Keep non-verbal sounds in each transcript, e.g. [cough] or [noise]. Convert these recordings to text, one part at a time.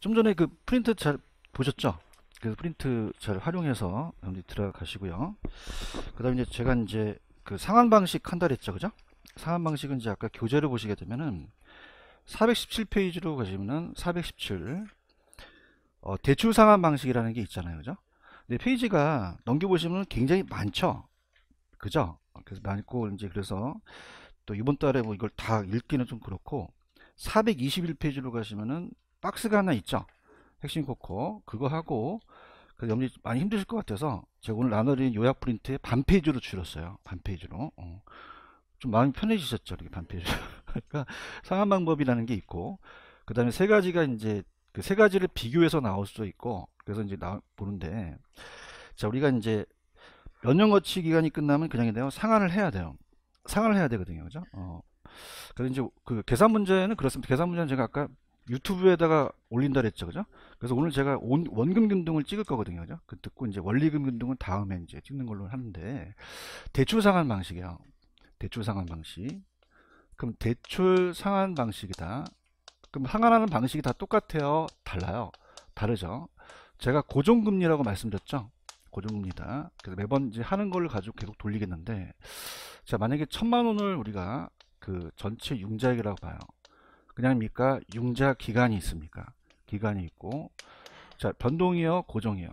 좀 전에 그 프린트 잘 보셨죠? 그래서 프린트 잘 활용해서 여러분들 들어가시고요. 그 다음에 이제 제가 이제 그 상한 방식 한 달 했죠. 그죠? 상한 방식은 이제 아까 교재를 보시게 되면은 417페이지로 가시면은 417 어, 대출 상한 방식이라는 게 있잖아요. 그죠? 근데 페이지가 넘겨보시면 굉장히 많죠. 그죠? 그래서 많고 이제 그래서 또 이번 달에 뭐 이걸 다 읽기는 좀 그렇고 421페이지로 가시면은 박스가 하나 있죠 핵심 코코 그거 하고 그 염리 많이 힘드실 것 같아서 제가 오늘 나눠드린 요약 프린트에 반 페이지로 줄였어요 반 페이지로 어. 좀 마음이 편해지셨죠 이렇게 반 페이지 로 [laughs] 그러니까 상한 방법이라는 게 있고 그 다음에 세 가지가 이제 그 세 가지를 비교해서 나올 수도 있고 그래서 이제 나 보는데 자 우리가 이제 연령 거치 기간이 끝나면 그냥 돼요 상한을 해야 돼요 상한을 해야 되거든요 그죠 어. 그래서 이제 그 계산 문제는 그렇습니다 계산 문제는 제가 아까 유튜브에다가 올린다 그랬죠 그죠 그래서 오늘 제가 온, 원금 균등을 찍을 거거든요 그죠 그 듣고 이제 원리금 균등은 다음에 이제 찍는 걸로 하는데 대출 상환 방식이요 대출 상환 방식 그럼 대출 상환 방식이다 그럼 상환하는 방식이 다 똑같아요 달라요 다르죠 제가 고정금리라고 말씀드렸죠 고정금리다 그래서 매번 이제 하는 걸 가지고 계속 돌리겠는데 자 만약에 천만원을 우리가 그 전체 융자액이라고 봐요 그냥입니까? 융자 기간이 있습니까? 기간이 있고 자 변동이요 고정이요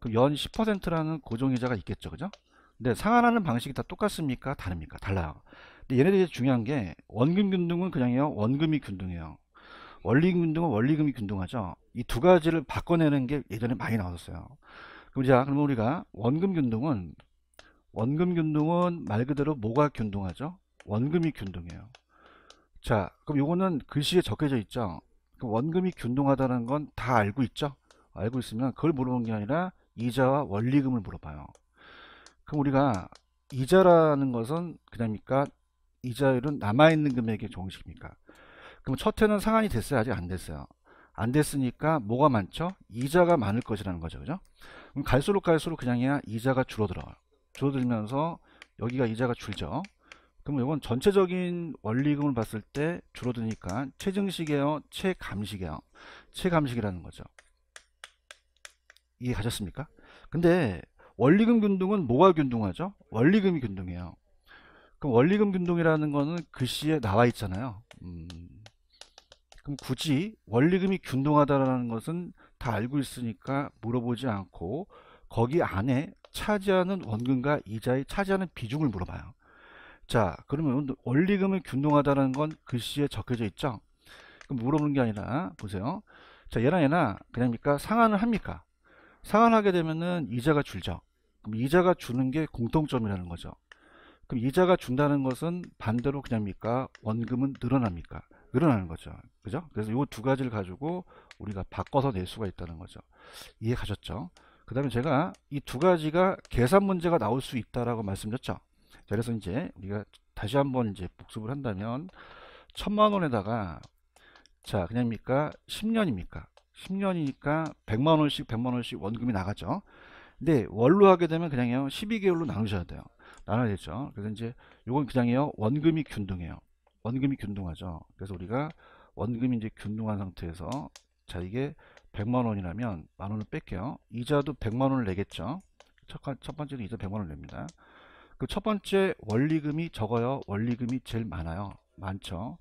그럼 연 10%라는 고정이자가 있겠죠 그죠? 근데 상환하는 방식이 다 똑같습니까? 다릅니까? 달라요 근데 얘네들이 중요한 게 원금 균등은 그냥요 원금이 균등해요 원리금 균등은 원리금이 균등하죠 이 두 가지를 바꿔내는 게 예전에 많이 나왔었어요 그럼 자 그러면 우리가 원금 균등은 원금 균등은 말 그대로 뭐가 균등하죠? 원금이 균등해요 자 그럼 이거는 글씨에 적혀져 있죠 원금이 균등하다는 건 다 알고 있죠 알고 있으면 그걸 물어보는 게 아니라 이자와 원리금을 물어봐요 그럼 우리가 이자라는 것은 그냥입니까 이자율은 남아있는 금액의 종식입니까 그럼 첫 해는 상환이 됐어요 아직 안 됐어요 안 됐으니까 뭐가 많죠 이자가 많을 것이라는 거죠 그죠 그럼 갈수록 갈수록 그냥이자가줄어들어 줄어들면서 여기가 이자가 줄죠 그럼 이건 전체적인 원리금을 봤을 때 줄어드니까 최증식이에요 최감식이에요 최감식이라는 거죠 이해 가셨습니까 근데 원리금 균등은 뭐가 균등하죠 원리금이 균등해요 그럼 원리금 균등이라는 거는 글씨에 나와 있잖아요 음, 그럼 굳이 원리금이 균등하다라는 것은 다 알고 있으니까 물어보지 않고 거기 안에 차지하는 원금과 이자의 차지하는 비중을 물어봐요 자 그러면 원리금이 균등하다는 건 글씨에 적혀져 있죠 물어보는 게 아니라 보세요 자얘랑 얘나 그냥니까 상환을 합니까 상환하게 되면은 이자가 줄죠 그럼 이자가 주는 게 공통점이라는 거죠 그럼 이자가 준다는 것은 반대로 그냥니까 원금은 늘어납니까 늘어나는 거죠 그죠 그래서 이 두 가지를 가지고 우리가 바꿔서 낼 수가 있다는 거죠 이해 가셨죠 그 다음에 제가 이 두 가지가 계산 문제가 나올 수 있다라고 말씀드렸죠 그래서 이제 우리가 다시 한번 이제 복습을 한다면 천만 원에다가 자 그냥입니까 10년입니까 10년이니까 100만 원씩 100만 원씩 원금이 나가죠 근데 월로 하게 되면 그냥요 12개월로 나누셔야 돼요 나눠야 되죠 그래서 이제 요건 그냥요 원금이 균등해요 원금이 균등하죠 그래서 우리가 원금이 이제 균등한 상태에서 자 이게 100만 원이라면 만 원을 뺄게요 이자도 100만 원을 내겠죠 첫, 첫 번째는 이자 100만 원을 냅니다 그첫 번째 원리금이 적어요. 원리금이 제일 많아요. 많죠.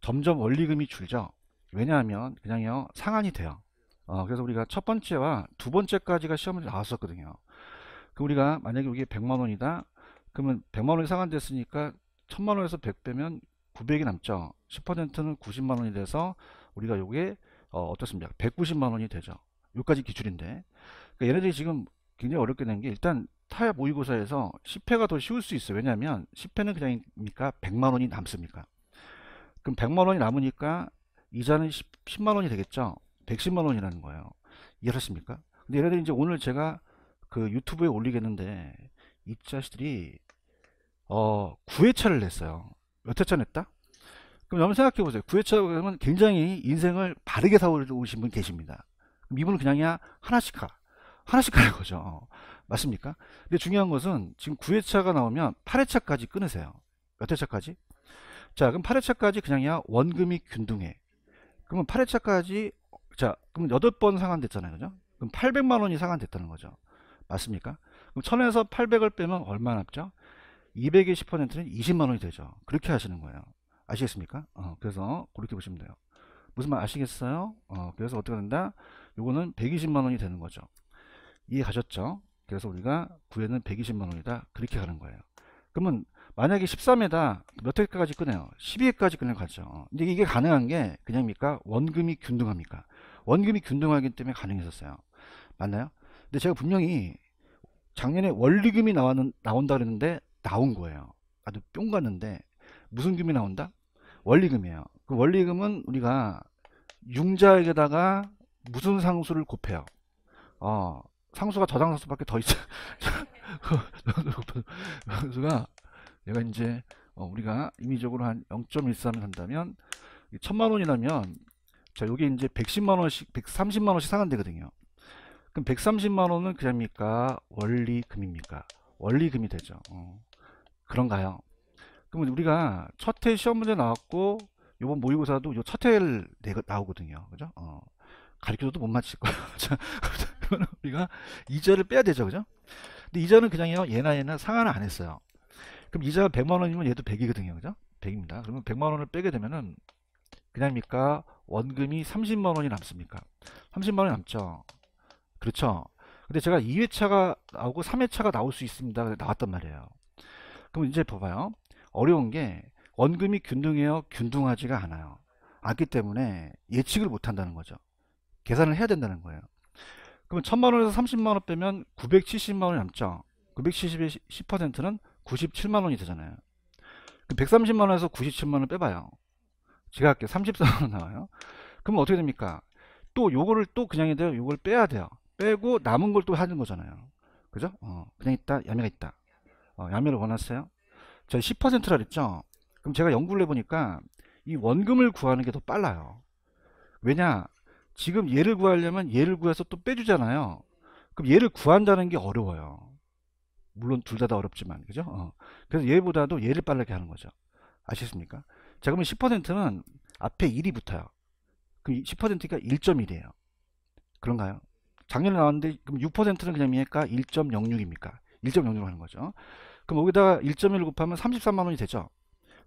점점 원리금이 줄죠. 왜냐하면 그냥요 상한이 돼요. 어, 그래서 우리가 첫 번째와 두 번째까지가 시험을 나왔었거든요. 그 우리가 만약에 이게 100만 원이다. 그러면 100만 원이 상한됐으니까 1000만 원에서 100 빼면 900이 남죠. 10%는 90만 원이 돼서 우리가 요게 어, 어떻습니까? 190만 원이 되죠. 요까지 기출인데 그러니까 얘네들이 지금 굉장히 어렵게 된 게 일단 타협 모의고사에서 10회가 더 쉬울 수 있어요. 왜냐하면 10회는 그냥입니까? 100만원이 남습니까? 그럼 100만원이 남으니까 이자는 10, 만원이 되겠죠? 110만원이라는 거예요. 이해하십니까? 근데 예를 들 이제 오늘 제가 그 유튜브에 올리겠는데 입 자식들이 어 9회차를 냈어요. 몇 회차 냈다? 그럼 한번 생각해 보세요. 9회차 그러면 굉장히 인생을 바르게 사오신 분 계십니다. 이분은 그냥야 하나씩 가. 하나씩 가는 거죠. 맞습니까? 근데 중요한 것은 지금 9회차가 나오면 8회차까지 끊으세요. 몇 회차까지? 자, 그럼 8회차까지 그냥야 원금이 균등해. 그러면 8회차까지 자, 그럼 8번 상환됐잖아요 그죠? 그럼 800만 원이 상환됐다는 거죠. 맞습니까? 그럼 1000에서 800을 빼면 얼마 남죠? 220%는 20만 원이 되죠. 그렇게 하시는 거예요. 아시겠습니까? 어, 그래서 그렇게 보시면 돼요. 무슨 말 아시겠어요? 어, 그래서 어떻게 된다? 요거는 120만 원이 되는 거죠. 이해 가셨죠? 그래서 우리가 구에는 120만원이다 그렇게 가는 거예요 그러면 만약에 13에다 몇 회까지 끊어요 12회까지 끊을거죠 근데 이게 가능한 게 그냥입니까 원금이 균등합니까 원금이 균등하기 때문에 가능했었어요 맞나요 근데 제가 분명히 작년에 원리금이 나왔는, 나온다 그랬는데 나온 거예요 아주 뿅 갔는데 무슨 금이 나온다 원리금이에요 그 원리금은 우리가 융자에게다가 무슨 상수를 곱해요 어 상수가 저장 상수밖에 더 있어. [laughs] 상수가 얘가 이제 어, 우리가 임의적으로 한 0.13을 한다면 천만 원이라면 자 요게 이제 110만 원씩 130만 원씩 상한되거든요. 그럼 130만 원은 그자입니까 원리금입니까? 원리금이 되죠. 어. 그런가요? 그러면 우리가 첫해 시험 문제 나왔고 요번 모의고사도 요첫 해를 나오거든요. 그죠? 어. 가르쳐도못 맞힐 거야. [laughs] 자, 그러면 우리가 이자를 빼야 되죠. 그죠? 근데 이자는 그냥 얘나 얘나 상환을 안 했어요. 그럼 이자가 100만 원이면 얘도 100이거든요. 그죠? 100입니다. 그러면 100만 원을 빼게 되면은 그냥입니까? 원금이 30만 원이 남습니까? 30만 원이 남죠. 그렇죠? 근데 제가 2회차가 나오고 3회차가 나올 수 있습니다. 나왔단 말이에요. 그럼 이제 봐봐요. 어려운 게 원금이 균등해요. 균등하지가 않아요. 않기 때문에 예측을 못 한다는 거죠. 계산을 해야 된다는 거예요. 그럼 천만 원에서 30만 원 빼면 970만 원이 남죠. 970의 10%는 97만 원이 되잖아요. 130만 원에서 97만 원 빼봐요. 제가 할게 34만 원 나와요. 그럼 어떻게 됩니까? 또 요거를 또 그냥 해야 돼요. 요걸 빼야 돼요. 빼고 남은 걸 또 하는 거잖아요. 그죠? 어, 그냥 있다. 야매가 있다. 어, 야매를 원하세요? 저 10%라 그랬죠? 그럼 제가 연구를 해보니까 이 원금을 구하는 게 더 빨라요. 왜냐? 지금 얘를 구하려면 얘를 구해서 또 빼주잖아요. 그럼 얘를 구한다는 게 어려워요. 물론 둘 다 다 어렵지만 그죠? 어. 그래서 얘보다도 얘를 빠르게 하는 거죠. 아시겠습니까? 자 그러면 10%는 앞에 1이 붙어요. 그럼 10%가 1.1이에요. 그런가요? 작년에 나왔는데 그럼 6%는 그냥 미니까 1.06입니까? 1.06으로 하는 거죠. 그럼 여기다가 1.1을 곱하면 33만 원이 되죠.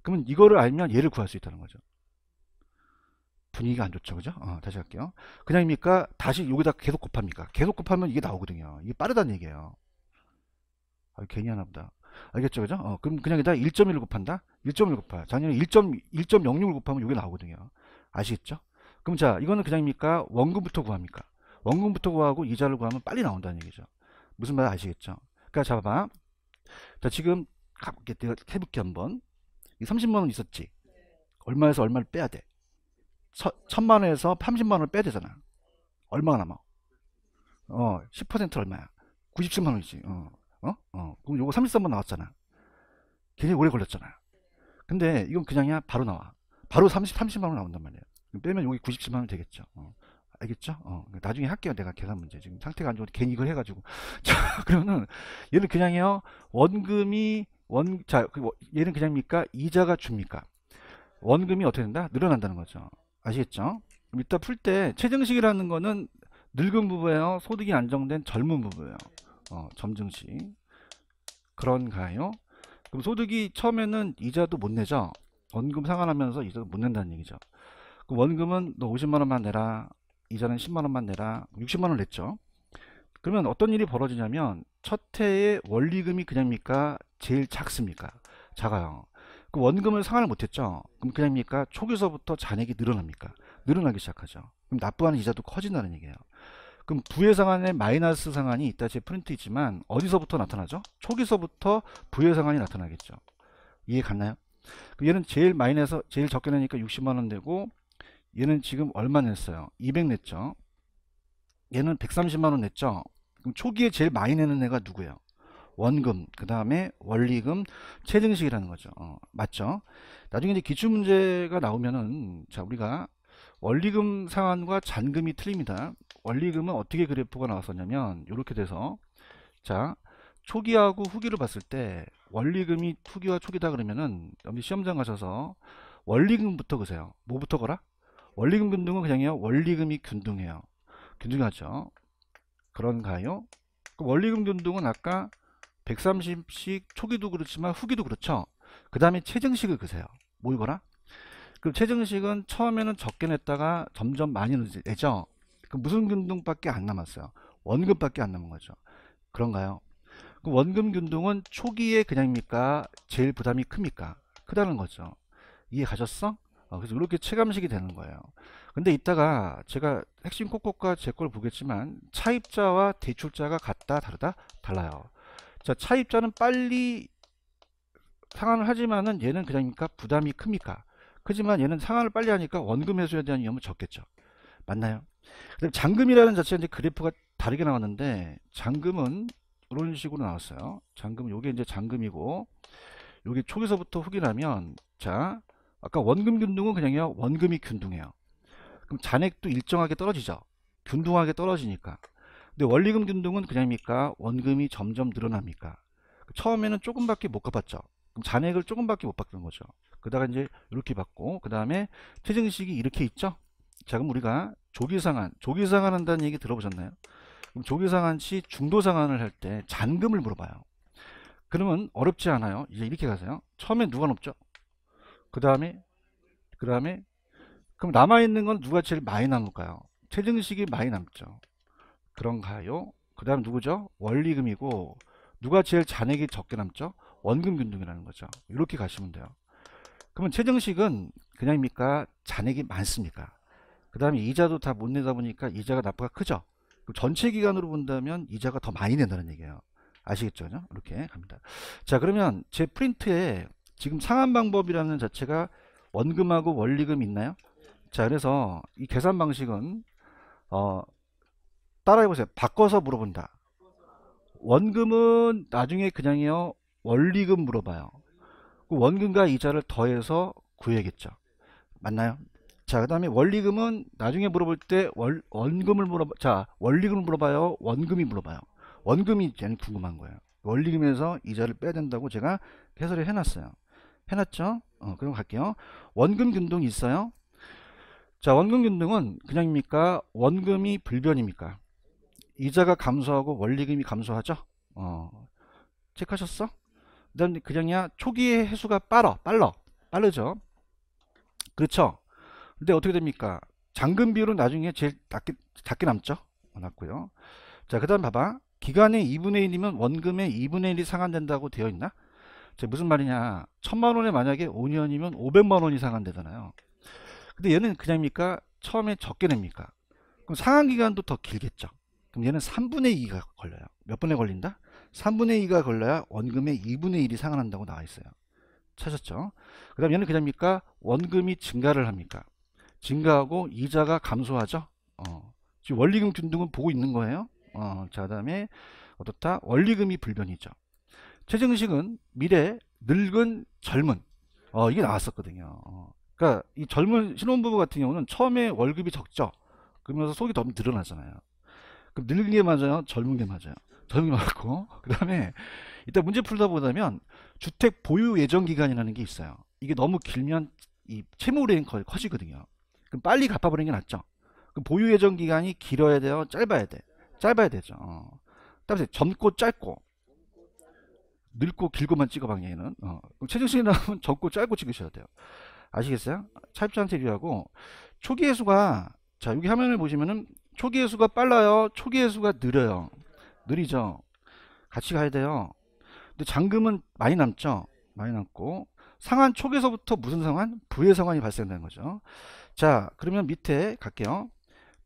그러면 이거를 알면 얘를 구할 수 있다는 거죠. 분위기가 안 좋죠. 그죠? 어, 다시 할게요. 그냥입니까? 다시 여기다 계속 곱합니까? 계속 곱하면 이게 나오거든요. 이게 빠르다는 얘기예요. 아, 괜히 하나 보다. 알겠죠? 그죠? 어, 그럼 그냥이다 1.1을 곱한다? 1.1곱하 작년에 1 0 6을 곱하면 이게 나오거든요. 아시겠죠? 그럼 자, 이거는 그냥입니까? 원금부터 구합니까? 원금부터 구하고 이자를 구하면 빨리 나온다는 얘기죠. 무슨 말 아시겠죠? 그러니까 잡아봐. 자, 지금 해볼게 한번. 30만 원 있었지? 네. 얼마에서 얼마를 빼야 돼? 서, 천만 원에서 30만 원을 빼야 되잖아. 얼마가 남아? 어, 10% 얼마야? 97만 원이지. 어, 어, 어. 그럼 요거 33만 나왔잖아. 굉장히 오래 걸렸잖아. 근데 이건 그냥이야 바로 나와. 바로 30, 30만 원 나온단 말이야. 빼면 여기 97만 원 되겠죠. 어. 알겠죠? 어, 나중에 할게요. 내가 계산 문제. 지금 상태가 안 좋은데 괜히 이걸 해가지고. [laughs] 자, 그러면은 얘는 그냥 해요. 원금이 원, 자, 그 뭐, 얘는 그냥입니까? 이자가 줍니까? 원금이 어떻게 된다? 늘어난다는 거죠. 아시겠죠? 이따 풀때 체증식이라는 거는 늙은 부부예요. 소득이 안정된 젊은 부부예요. 어, 점증식. 그런가요? 그럼 소득이 처음에는 이자도 못 내죠. 원금 상환하면서 이자도 못 낸다는 얘기죠. 그 원금은 너 50만 원만 내라. 이자는 10만 원만 내라. 60만 원 냈죠. 그러면 어떤 일이 벌어지냐면 첫 해에 원리금이 그냥입니까? 제일 작습니까? 작아요. 그 원금을 상환을 못했죠. 그럼 그냥입니까? 초기서부터 잔액이 늘어납니까? 늘어나기 시작하죠. 그럼 납부하는 이자도 커진다는 얘기예요. 그럼 부의 상환에 마이너스 상환이 있다 제 프린트 있지만 어디서부터 나타나죠? 초기서부터 부의 상환이 나타나겠죠. 이해 갔나요? 그럼 얘는 제일 마이 내서 제일 적게 내니까 60만원 되고 얘는 지금 얼마 냈어요? 200 냈죠. 얘는 130만원 냈죠. 그럼 초기에 제일 많이 내는 애가 누구예요? 원금, 그 다음에 원리금, 최증식이라는 거죠. 어, 맞죠? 나중에 이제 기출문제가 나오면은, 자, 우리가 원리금 상환과 잔금이 틀립니다. 원리금은 어떻게 그래프가 나왔었냐면, 이렇게 돼서, 자, 초기하고 후기를 봤을 때, 원리금이 투기와 초기다 그러면은, 여기 시험장 가셔서, 원리금부터 그세요. 뭐부터 거라? 원리금 균등은 그냥요. 원리금이 균등해요. 균등하죠. 그런가요? 원리금 균등은 아까 130씩 초기도 그렇지만 후기도 그렇죠. 그 다음에 체증식을 그세요. 모이거나. 뭐 그럼 체증식은 처음에는 적게 냈다가 점점 많이 내죠. 그럼 무슨 균등밖에 안 남았어요. 원금밖에 안 남은 거죠. 그런가요? 그럼 원금 균등은 초기에 그냥입니까? 제일 부담이 큽니까? 크다는 거죠. 이해 가셨어? 어, 그래서 이렇게 체감식이 되는 거예요. 근데 이따가 제가 핵심 꼭꼭과 제 걸 보겠지만 차입자와 대출자가 같다 다르다 달라요. 자 차입자는 빨리 상환을 하지만은 얘는 그냥니까 부담이 큽니까? 크지만 얘는 상환을 빨리 하니까 원금 회수에 대한 위험은 적겠죠. 맞나요? 그다음 잔금이라는 자체가 이제 그래프가 다르게 나왔는데 잔금은 이런 식으로 나왔어요. 잔금 요게 이제 잔금이고 요게 초기서부터 후기라면 자 아까 원금 균등은 그냥요 원금이 균등해요. 그럼 잔액도 일정하게 떨어지죠. 균등하게 떨어지니까 근데 원리금 균등은 그냥입니까? 원금이 점점 늘어납니까? 처음에는 조금밖에 못 갚았죠. 그럼 잔액을 조금밖에 못 받는 거죠. 그다가 이제 이렇게 받고 그 다음에 퇴증식이 이렇게 있죠. 자 그럼 우리가 조기상환, 조기상환 한다는 얘기 들어보셨나요? 그럼 조기상환 시 중도상환을 할 때 잔금을 물어봐요. 그러면 어렵지 않아요. 이제 이렇게 가세요. 처음에 누가 높죠? 그 다음에 그 다음에 그럼 남아있는 건 누가 제일 많이 남을까요? 체증식이 많이 남죠. 그런가요? 그 다음 누구죠? 원리금이고 누가 제일 잔액이 적게 남죠? 원금균등이라는 거죠. 이렇게 가시면 돼요. 그러면 최정식은 그냥입니까? 잔액이 많습니까? 그 다음에 이자도 다 못 내다 보니까 이자가 납부가 크죠. 전체 기간으로 본다면 이자가 더 많이 낸다는 얘기예요. 아시겠죠? 이렇게 갑니다. 자 그러면 제 프린트에 지금 상환 방법이라는 자체가 원금하고 원리금 있나요? 자 그래서 이 계산 방식은 어, 따라해보세요. 바꿔서 물어본다. 원금은 나중에 그냥요 원리금 물어봐요. 그 원금과 이자를 더해서 구해야겠죠. 맞나요? 자, 그 다음에 원리금은 나중에 물어볼 때 월, 원금을 물어봐, 자, 원리금을 물어봐요. 원금이 물어봐요. 원금이 저는 궁금한 거예요. 원리금에서 이자를 빼야 된다고 제가 해설을 해놨어요. 해놨죠? 어, 그럼 갈게요. 원금 균등 있어요. 자, 원금 균등은 그냥입니까? 원금이 불변입니까? 이자가 감소하고 원리금이 감소하죠. 어, 체크하셨어? 그 그냥야 초기에 수가 빨어. 빨러. 빠르죠. 그렇죠. 근데 어떻게 됩니까? 잔금 비율은 나중에 제일 작게, 작게 남죠. 남고요. 자, 그 다음 봐봐. 기간의 2분의 1이면 원금의 2분의 1이 상환된다고 되어 있나? 자, 무슨 말이냐. 천만 원에 만약에 5년이면 500만 원이 상환되잖아요. 근데 얘는 그냥입니까? 처음에 적게 냅니까? 그럼 상환 기간도 더 길겠죠. 그럼 얘는 3분의 2가 걸려요. 몇 분에 걸린다? 3분의 2가 걸려야 원금의 2분의 1이 상환한다고 나와 있어요. 찾았죠? 그 다음 얘는 그답니까? 원금이 증가를 합니까? 증가하고 이자가 감소하죠? 어. 지금 원리금 균등은 보고 있는 거예요. 어. 자, 다음에 어떻다? 원리금이 불변이죠. 최정식은 미래 늙은 젊은 어, 이게 나왔었거든요. 어. 그러니까 이 젊은 신혼부부 같은 경우는 처음에 월급이 적죠. 그러면서 속이 너무 늘어나잖아요. 그럼 늙은 게 맞아요? 젊은 게 맞아요? 젊은 게 맞고 그 다음에 일단 문제 풀다 보자면 주택 보유 예정 기간이라는 게 있어요. 이게 너무 길면 이 채무 랭커 커지거든요. 그럼 빨리 갚아버리는 게 낫죠. 그럼 보유 예정 기간이 길어야 돼요? 짧아야 돼? 짧아야 되죠. 어. 다음에 젊고 짧고 늙고 길고만 찍어봐 얘는 어. 그럼 최저시간 나오면 젊고 짧고 찍으셔야 돼요. 아시겠어요? 아, 차입자한테 유하고 초기 해수가 자 여기 화면을 보시면은 초기 해수가 빨라요 초기 해수가 느려요 느리죠 같이 가야 돼요 근데 잔금은 많이 남죠 많이 남고 상한 초기에서부터 무슨 상한 부의 상환이 발생되는 거죠. 자, 그러면 밑에 갈게요.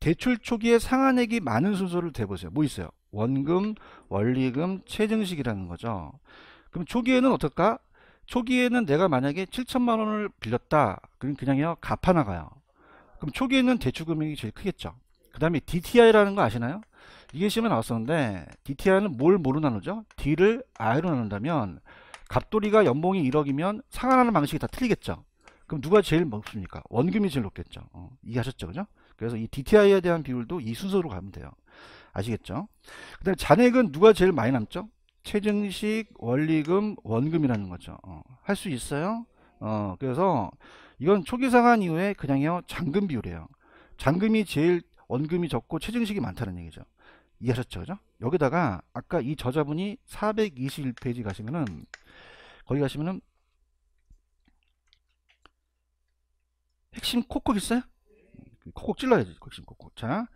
대출 초기에 상한액이 많은 순서를 대보세요. 뭐 있어요? 원금, 원리금, 체증식이라는 거죠. 그럼 초기에는 어떨까? 초기에는 내가 만약에 7천만 원을 빌렸다. 그럼 그냥 갚아 나가요. 그럼 초기에는 대출 금액이 제일 크겠죠. 그 다음에 DTI라는 거 아시나요? 이게 시험에 나왔었는데 DTI는 뭘 뭐로 나누죠? D를 I로 나눈다면 갑돌이가 연봉이 1억이면 상환하는 방식이 다 틀리겠죠. 그럼 누가 제일 높습니까? 원금이 제일 높겠죠. 어, 이해하셨죠? 그죠? 그래서 이 DTI에 대한 비율도 이 순서로 가면 돼요. 아시겠죠? 그 다음에 잔액은 누가 제일 많이 남죠? 최증식, 원리금, 원금이라는 거죠. 어, 할수 있어요? 어, 그래서 이건 초기 상환 이후에 그냥요, 잔금 비율이에요. 잔금이 제일 원금이 적고 체증식이 많다는 얘기죠. 이해하셨죠? 그죠? 여기다가 아까 이 저자분이 421페이지 가시면은 거기 가시면은 핵심 콕콕 있어요? 콕콕 찔러야지. 핵심 콕콕. 자,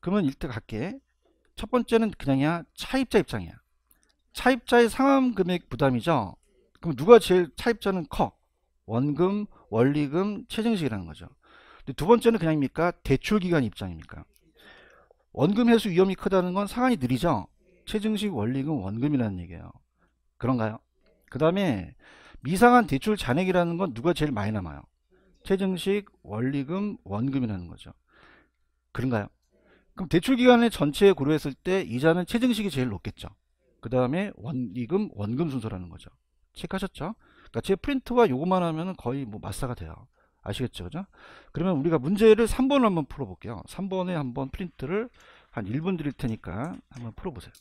그러면 일단 갈게. 첫 번째는 그냥이야. 차입자 입장이야. 차입자의 상환 금액 부담이죠. 그럼 누가 제일 차입자는 커? 원금, 원리금, 체증식이라는 거죠. 두 번째는 그냥입니까? 대출기간 입장입니까? 원금 회수 위험이 크다는 건 상한이 느리죠. 최증식 원리금 원금이라는 얘기예요. 그런가요? 그 다음에 미상한 대출 잔액이라는 건 누가 제일 많이 남아요? 최증식 원리금 원금이라는 거죠. 그런가요? 그럼 대출 기간의 전체에 고려했을 때 이자는 최증식이 제일 높겠죠. 그 다음에 원리금 원금 순서라는 거죠. 체크하셨죠? 그러니까 제 프린트와 요것만 하면 거의 뭐 마사가 돼요. 아시겠죠 그죠 그러면 우리가 문제를 3번을 한번 풀어볼게요 3번에 한번 프린트를 한 1분 드릴 테니까 한번 풀어보세요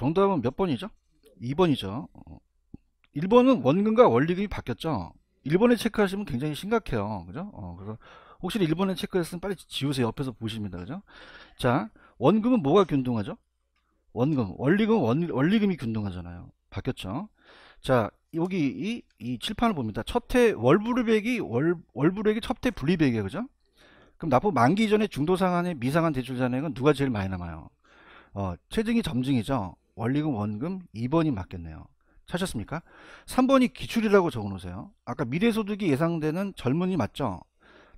정답은 몇 번이죠? 2번이죠. 1번은 어. 원금과 원리금이 바뀌었죠. 1번에 체크하시면 굉장히 심각해요. 그죠? 어, 그래서 혹시 1번에 체크했으면 빨리 지우세요. 옆에서 보십니다. 그죠? 자, 원금은 뭐가 균등하죠? 원금, 원리금, 원, 원리금이 균등하잖아요. 바뀌었죠. 자, 여기 이, 이 칠판을 봅니다. 첫해 월불르액이 월, 월불액이 첫해 불리액이에요 그죠? 그럼 납부 만기 전에 중도상한의미상한 대출 잔액은 누가 제일 많이 남아요? 어, 체증이 점증이죠. 원리금 원금 2번이 맞겠네요. 찾으셨습니까? 3번이 기출이라고 적어놓으세요. 아까 미래소득이 예상되는 젊은이 맞죠?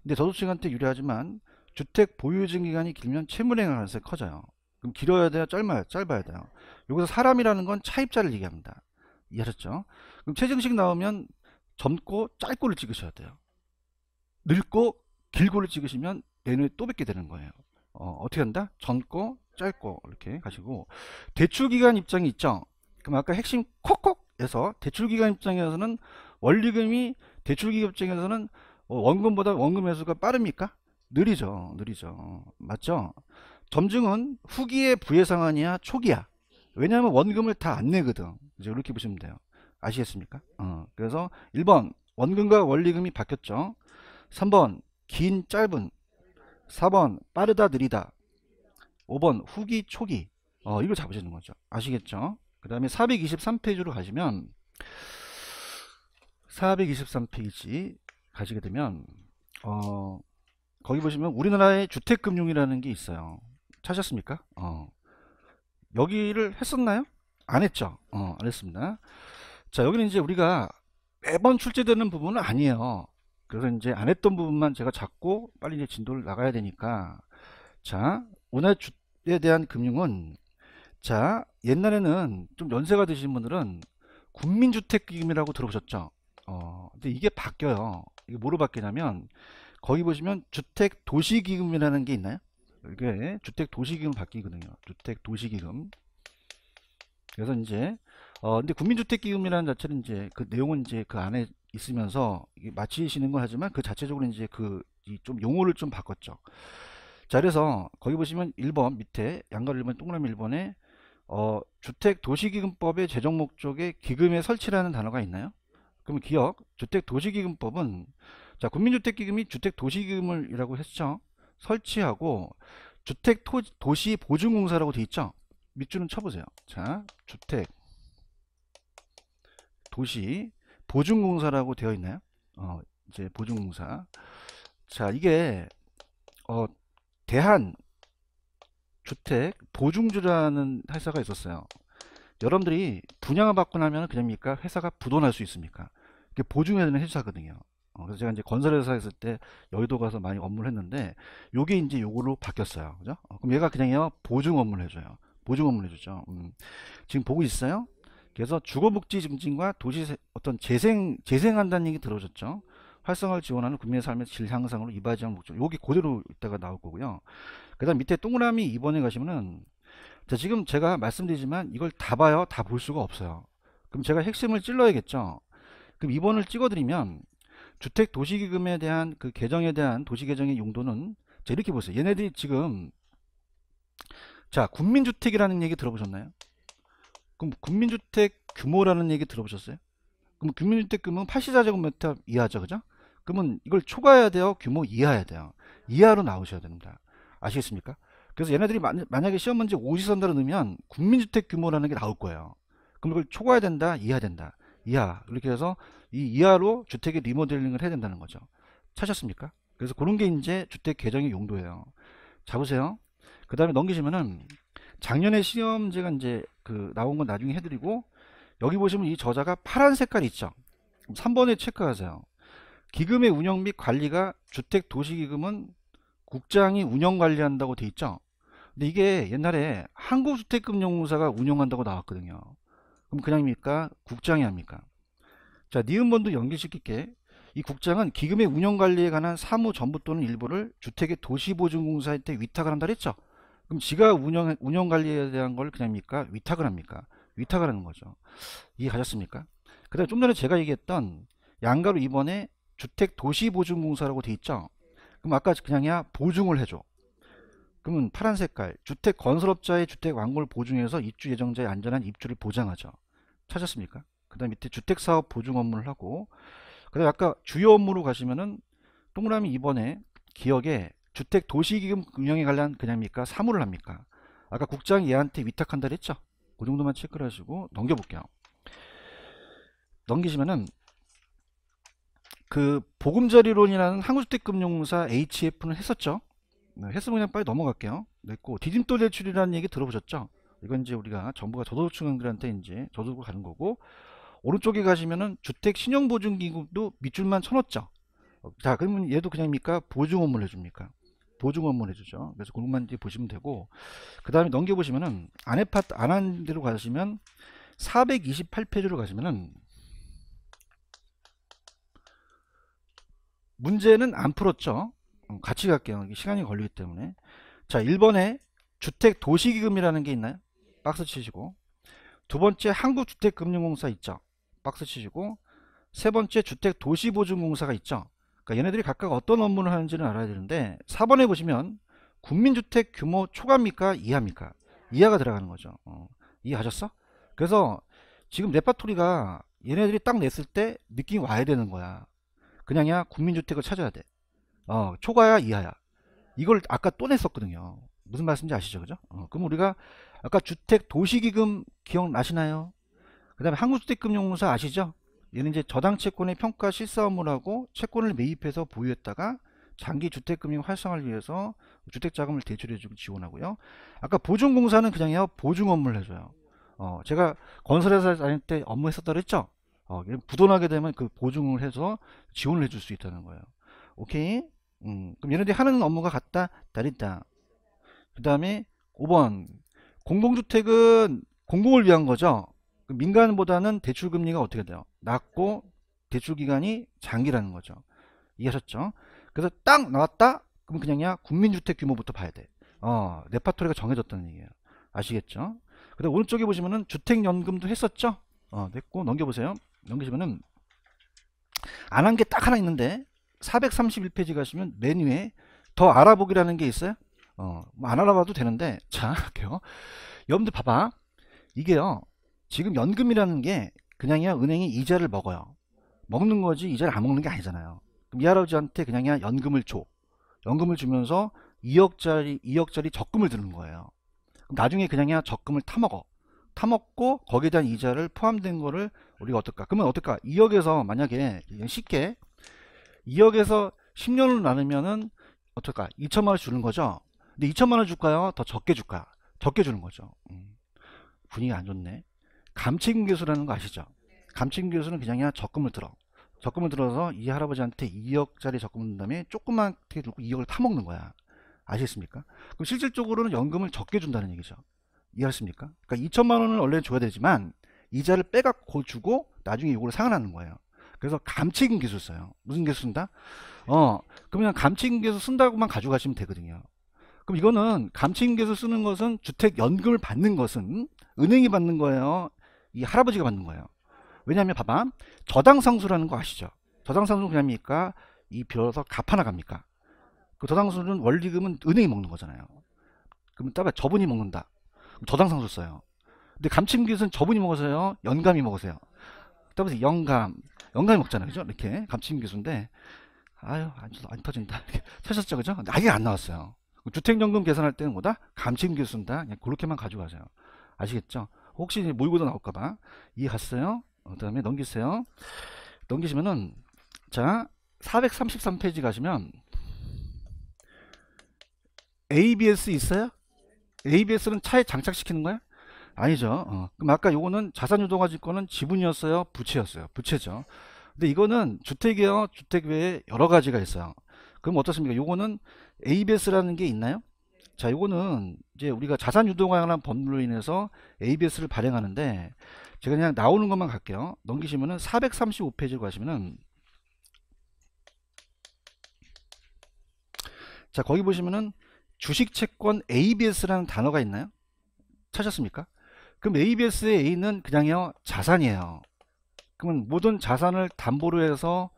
근데 저소득층한테 유리하지만 주택 보유증 기간이 길면 채무행할 가능성이 커져요. 그럼 길어야 돼요? 짧아요? 짧아야 돼요. 여기서 사람이라는 건 차입자를 얘기합니다. 이해하셨죠? 그럼 최증식 나오면 젊고 짧고를 찍으셔야 돼요. 늙고 길고를 찍으시면 내년에 또 뵙게 되는 거예요. 어, 어떻게 한다? 젊고 짧고 이렇게 가시고 대출기간 입장이 있죠. 그럼 아까 핵심 콕콕에서 대출기간 입장에서는 원리금이 대출기간 입장에서는 어, 원금보다 원금 회수가 빠릅니까? 느리죠. 느리죠. 맞죠? 점증은 후기에 부의상환이야 초기야. 왜냐하면 원금을 다 안 내거든. 이제 이렇게 보시면 돼요. 아시겠습니까? 어, 그래서 1번 원금과 원리금이 바뀌었죠. 3번 긴 짧은 4번 빠르다 느리다 5번 후기 초기 어, 이걸 잡으시는 거죠 아시겠죠 그 다음에 423페이지로 가시면 423페이지 가시게 되면 어, 거기 보시면 우리나라의 주택금융이라는 게 있어요 찾으셨습니까 어, 여기를 했었나요 안 했죠 어, 안 했습니다 자 여기는 이제 우리가 매번 출제되는 부분은 아니에요 그래서 이제 안 했던 부분만 제가 잡고 빨리 이제 진도를 나가야 되니까 자 원화 주에 대한 금융은 자 옛날에는 좀 연세가 드신 분들은 국민주택기금이라고 들어보셨죠? 어, 근데 이게 바뀌어요. 이게 뭐로 바뀌냐면 거기 보시면 주택 도시기금이라는 게 있나요? 이게 주택 도시기금 바뀌거든요. 주택 도시기금. 그래서 이제 어 근데 국민주택기금이라는 자체는 이제 그 내용은 이제 그 안에 있으면서 마치시는 건 하지만 그 자체적으로 이제 그 좀 용어를 좀 바꿨죠. 자 그래서 거기 보시면 1번 밑에 양가로 1번 동그라미 1번에 어, 주택도시기금법의 재정목적에 기금의 설치라는 단어가 있나요? 그럼 기억 주택도시기금법은 자 국민주택기금이 주택도시기금을이라고 했죠 설치하고 주택도시보증공사라고 돼 있죠 밑줄은 쳐보세요 자 주택 도시 보증공사라고 되어 있나요 어 이제 보증공사 자 이게 어 대한 주택 보증주라는 회사가 있었어요. 여러분들이 분양을 받고 나면 그럽니까 회사가 부도날 수 있습니까? 이게 보증해야 되는 회사거든요. 어, 그래서 제가 이제 건설회사 했을 때 여의도 가서 많이 업무를 했는데 요게 이제 요거로 바뀌었어요. 그죠? 어, 그럼 얘가 그냥요 보증 업무를 해줘요. 보증 업무를 해주죠. 음. 지금 보고 있어요? 그래서 주거복지 증진과 도시 어떤 재생 재생한다는 얘기 들어오셨죠 활성화를 지원하는 국민의 삶의 질 향상으로 이바지하는 목적. 여기 그대로 있다가 나올 거고요. 그 다음 밑에 동그라미 2번에 가시면은 자, 지금 제가 말씀드리지만 이걸 다 봐요. 다 볼 수가 없어요. 그럼 제가 핵심을 찔러야겠죠. 그럼 2번을 찍어드리면 주택 도시기금에 대한 그 개정에 대한 도시개정의 용도는 자, 이렇게 보세요. 얘네들이 지금 자, 국민주택이라는 얘기 들어보셨나요? 그럼 국민주택 규모라는 얘기 들어보셨어요? 그럼 국민주택 규모는 84제곱미터 이하죠. 그죠? 그러면 이걸 초과해야 돼요 규모 이하야 돼요 이하로 나오셔야 됩니다 아시겠습니까 그래서 얘네들이 만약에 시험 문제 오지선다를 넣으면 국민주택 규모라는 게 나올 거예요 그럼 이걸 초과해야 된다 이하 된다 이하 이렇게 해서 이 이하로 주택의 리모델링을 해야 된다는 거죠 찾았습니까 그래서 그런 게 이제 주택 개정의 용도예요 잡으세요 그 다음에 넘기시면은 작년에 시험제가 이제 그 나온 건 나중에 해드리고 여기 보시면 이 저자가 파란 색깔 있죠 3번에 체크하세요 기금의 운영 및 관리가 주택 도시기금은 국장이 운영 관리한다고 돼 있죠. 근데 이게 옛날에 한국주택금융공사가 운영한다고 나왔거든요. 그럼 그냥입니까? 국장이 합니까? 자, 니은번도 연결시킬게. 이 국장은 기금의 운영관리에 관한 사무 전부 또는 일부를 주택의 도시보증공사한테 위탁을 한다 그랬죠. 그럼 지가 운영, 운영관리에 대한 걸 그냥입니까? 위탁을 합니까? 위탁을 하는 거죠. 이해 가셨습니까? 그 다음에 좀 전에 제가 얘기했던 양가로 이번에 주택 도시 보증공사라고 돼 있죠. 그럼 아까 그냥야 보증을 해줘. 그러면 파란 색깔 주택 건설업자의 주택 완공을 보증해서 입주 예정자의 안전한 입주를 보장하죠. 찾았습니까? 그다음 밑에 주택 사업 보증 업무를 하고 그다음 아까 주요 업무로 가시면은 동그라미 이번에 기억에 주택 도시기금 운영에 관련 그냥입니까? 사무를 합니까? 아까 국장이 얘한테 위탁한다 그랬죠? 그 정도만 체크를 하시고 넘겨볼게요. 넘기시면은 그 보금자리론이라는 한국주택금융사 HF는 했었죠. 네, 했으면 그냥 빨리 넘어갈게요. 됐고 디딤돌 대출이라는 얘기 들어보셨죠? 이건 이제 우리가 정부가 저소득층들한테 이제 저소득을 가는 거고 오른쪽에 가시면은 주택 신용보증기금도 밑줄만 쳐놓죠. 자 그러면 얘도 그냥입니까? 보증업무를 해줍니까? 보증업무를 해주죠. 그래서 그것만 이제 보시면 되고 그 다음에 넘겨보시면은 안에 파트 안한 대로 가시면 428페이지로 가시면은 문제는 안 풀었죠. 어, 같이 갈게요. 시간이 걸리기 때문에. 자, 1번에 주택 도시기금이라는 게 있나요? 박스 치시고. 두 번째 한국주택금융공사 있죠. 박스 치시고. 세 번째 주택 도시보증공사가 있죠. 그러니까 얘네들이 각각 어떤 업무를 하는지는 알아야 되는데 4번에 보시면 국민주택 규모 초과입니까? 이하입니까? 이하가 들어가는 거죠. 어, 이해하셨어? 그래서 지금 레파토리가 얘네들이 딱 냈을 때 느낌이 와야 되는 거야. 그냥야 국민주택을 찾아야 돼. 어, 초과야 이하야. 이걸 아까 또 냈었거든요. 무슨 말씀인지 아시죠? 그죠? 어, 그럼 우리가 아까 주택 도시기금 기억나시나요? 그 다음에 한국주택금융공사 아시죠? 얘는 이제 저당 채권의 평가 실사 업무하고 채권을 매입해서 보유했다가 장기 주택금융 활성화를 위해서 주택자금을 대출해주고 지원하고요. 아까 보증공사는 그냥 보증 업무를 해줘요. 어, 제가 건설회사 다닐 때 업무 했었다 그랬죠? 어, 부도나게 되면 그 보증을 해서 지원을 해줄 수 있다는 거예요. 오케이? 음, 그럼 얘네들이 하는 업무가 같다, 다르다. 그 다음에 5번. 공공주택은 공공을 위한 거죠. 민간보다는 대출금리가 어떻게 돼요? 낮고 대출기간이 장기라는 거죠. 이해하셨죠? 그래서 딱 나왔다? 그럼 그냥야 국민주택 규모부터 봐야 돼. 어, 레파토리가 정해졌다는 얘기예요. 아시겠죠? 그다음 오른쪽에 보시면은 주택연금도 했었죠? 어, 됐고 넘겨보세요. 넘기시면은 안 한 게 딱 하나 있는데 431페이지 가시면 맨 위에 더 알아보기라는 게 있어요. 어, 뭐 안 알아봐도 되는데 자, 이렇게요. [laughs] 여러분들 봐봐. 이게요. 지금 연금이라는 게 그냥이야 은행이 이자를 먹어요. 먹는 거지 이자를 안 먹는 게 아니잖아요. 그럼 이 할아버지한테 그냥이야 연금을 줘. 연금을 주면서 2억짜리 2억짜리 적금을 드는 거예요. 나중에 그냥이야 적금을 타먹어. 타먹고 거기에 대한 이자를 포함된 거를 우리가 어떨까? 그러면 어떨까? 2억에서 만약에 쉽게 2억에서 1 0년을 나누면은 어떨까? 2천만 원 주는 거죠. 근데 2천만 원 줄까요? 더 적게 줄까? 적게 주는 거죠. 음. 분위기 안 좋네. 감책임교수라는 거 아시죠? 감책임교수는 그냥, 그냥 적금을 들어. 적금을 들어서 이 할아버지한테 2억짜리 적금을 든 다음에 조금만 그 주고 2억을 타먹는 거야. 아시겠습니까? 그럼 실질적으로는 연금을 적게 준다는 얘기죠. 이해하십니까? 그러니까 2천만 원을 원래 줘야 되지만 이자를 빼갖고 주고 나중에 이걸 상환하는 거예요. 그래서 감치금 기술 써요. 무슨 기술 쓴다? 어, 그러면 감치금 기술 쓴다고만 가져가시면 되거든요. 그럼 이거는 감치금 기술 쓰는 것은 주택 연금을 받는 것은 은행이 받는 거예요. 이 할아버지가 받는 거예요. 왜냐하면 봐봐 저당상수라는 거 아시죠? 저당상수는 그냥입니까? 이 빌어서 갚아 나갑니까? 그 저당상수는 원리금은 은행이 먹는 거잖아요. 그러면 따라 저분이 먹는다. 저당상수 써요. 근데 감칠기은 저분이 먹어서요. 연감이 먹으세요. 따라서 영감, 영감이 먹잖아요. 그죠? 이렇게 감칠기수인데 아유 안, 안 터진다. 이렇 터졌죠, 그죠? 근데 아예 안 나왔어요. 주택연금 계산할 때는 뭐다? 감침기수입니다. 그냥 그렇게만 가져가세요. 아시겠죠? 혹시 모의고사 나올까봐 이해갔어요? 어, 그 다음에 넘기세요. 넘기시면은 자 433페이지 가시면 ABS 있어요? ABS는 차에 장착시키는 거야? 아니죠. 어. 그럼 아까 요거는 자산유동화증권은 지분이었어요, 부채였어요, 부채죠. 근데 이거는 주택이요, 주택 외에 여러 가지가 있어요. 그럼 어떻습니까? 요거는 ABS라는 게 있나요? 자, 요거는 이제 우리가 자산유동화라는 법률로 인해서 ABS를 발행하는데 제가 그냥 나오는 것만 갈게요. 넘기시면은 435페이지로 가시면은 자 거기 보시면은 주식채권 ABS라는 단어가 있나요? 찾았습니까? 그럼 a b s 에 A는 그냥요 자산이에요. 그러면 모든 자산을 담보로 해서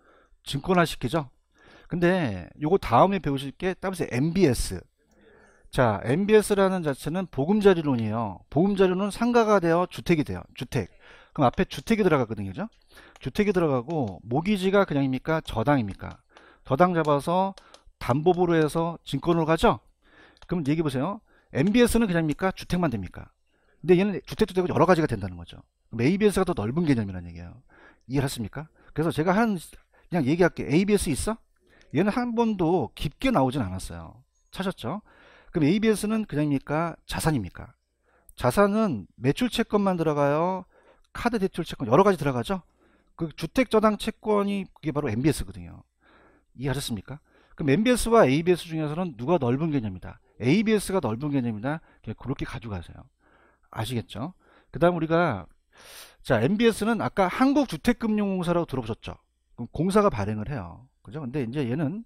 증권화 시키죠. 근데 요거 다음에 배우실 게 따라서 MBS. 자, MBS라는 자체는 보금자리론이에요. 보금자리론은 상가가 되어 주택이 돼요. 주택. 그럼 앞에 주택이 들어가거든요. 그죠? 주택이 들어가고 모기지가 그냥입니까? 저당입니까? 저당 잡아서 담보부로 해서 증권으로 가죠? 그럼 얘기해 보세요. MBS는 그냥입니까? 주택만 됩니까? 근데 얘는 주택주택은 여러 가지가 된다는 거죠. ABS가 더 넓은 개념이라는 얘기예요. 이해하셨습니까 그래서 제가 한 그냥 얘기할게. 요 ABS 있어? 얘는 한 번도 깊게 나오진 않았어요. 찾았죠? 그럼 ABS는 그냥입니까? 자산입니까? 자산은 매출 채권만 들어가요. 카드 대출 채권 여러 가지 들어가죠. 그 주택 저당 채권이 그게 바로 MBS거든요. 이해하셨습니까? 그럼 MBS와 ABS 중에서는 누가 넓은 개념이다. ABS가 넓은 개념이다. 그렇게 가져가세요. 아시겠죠? 그 다음 우리가 자 MBS는 아까 한국주택금융공사라고 들어보셨죠? 그럼 공사가 발행을 해요. 그죠? 근데 이제 얘는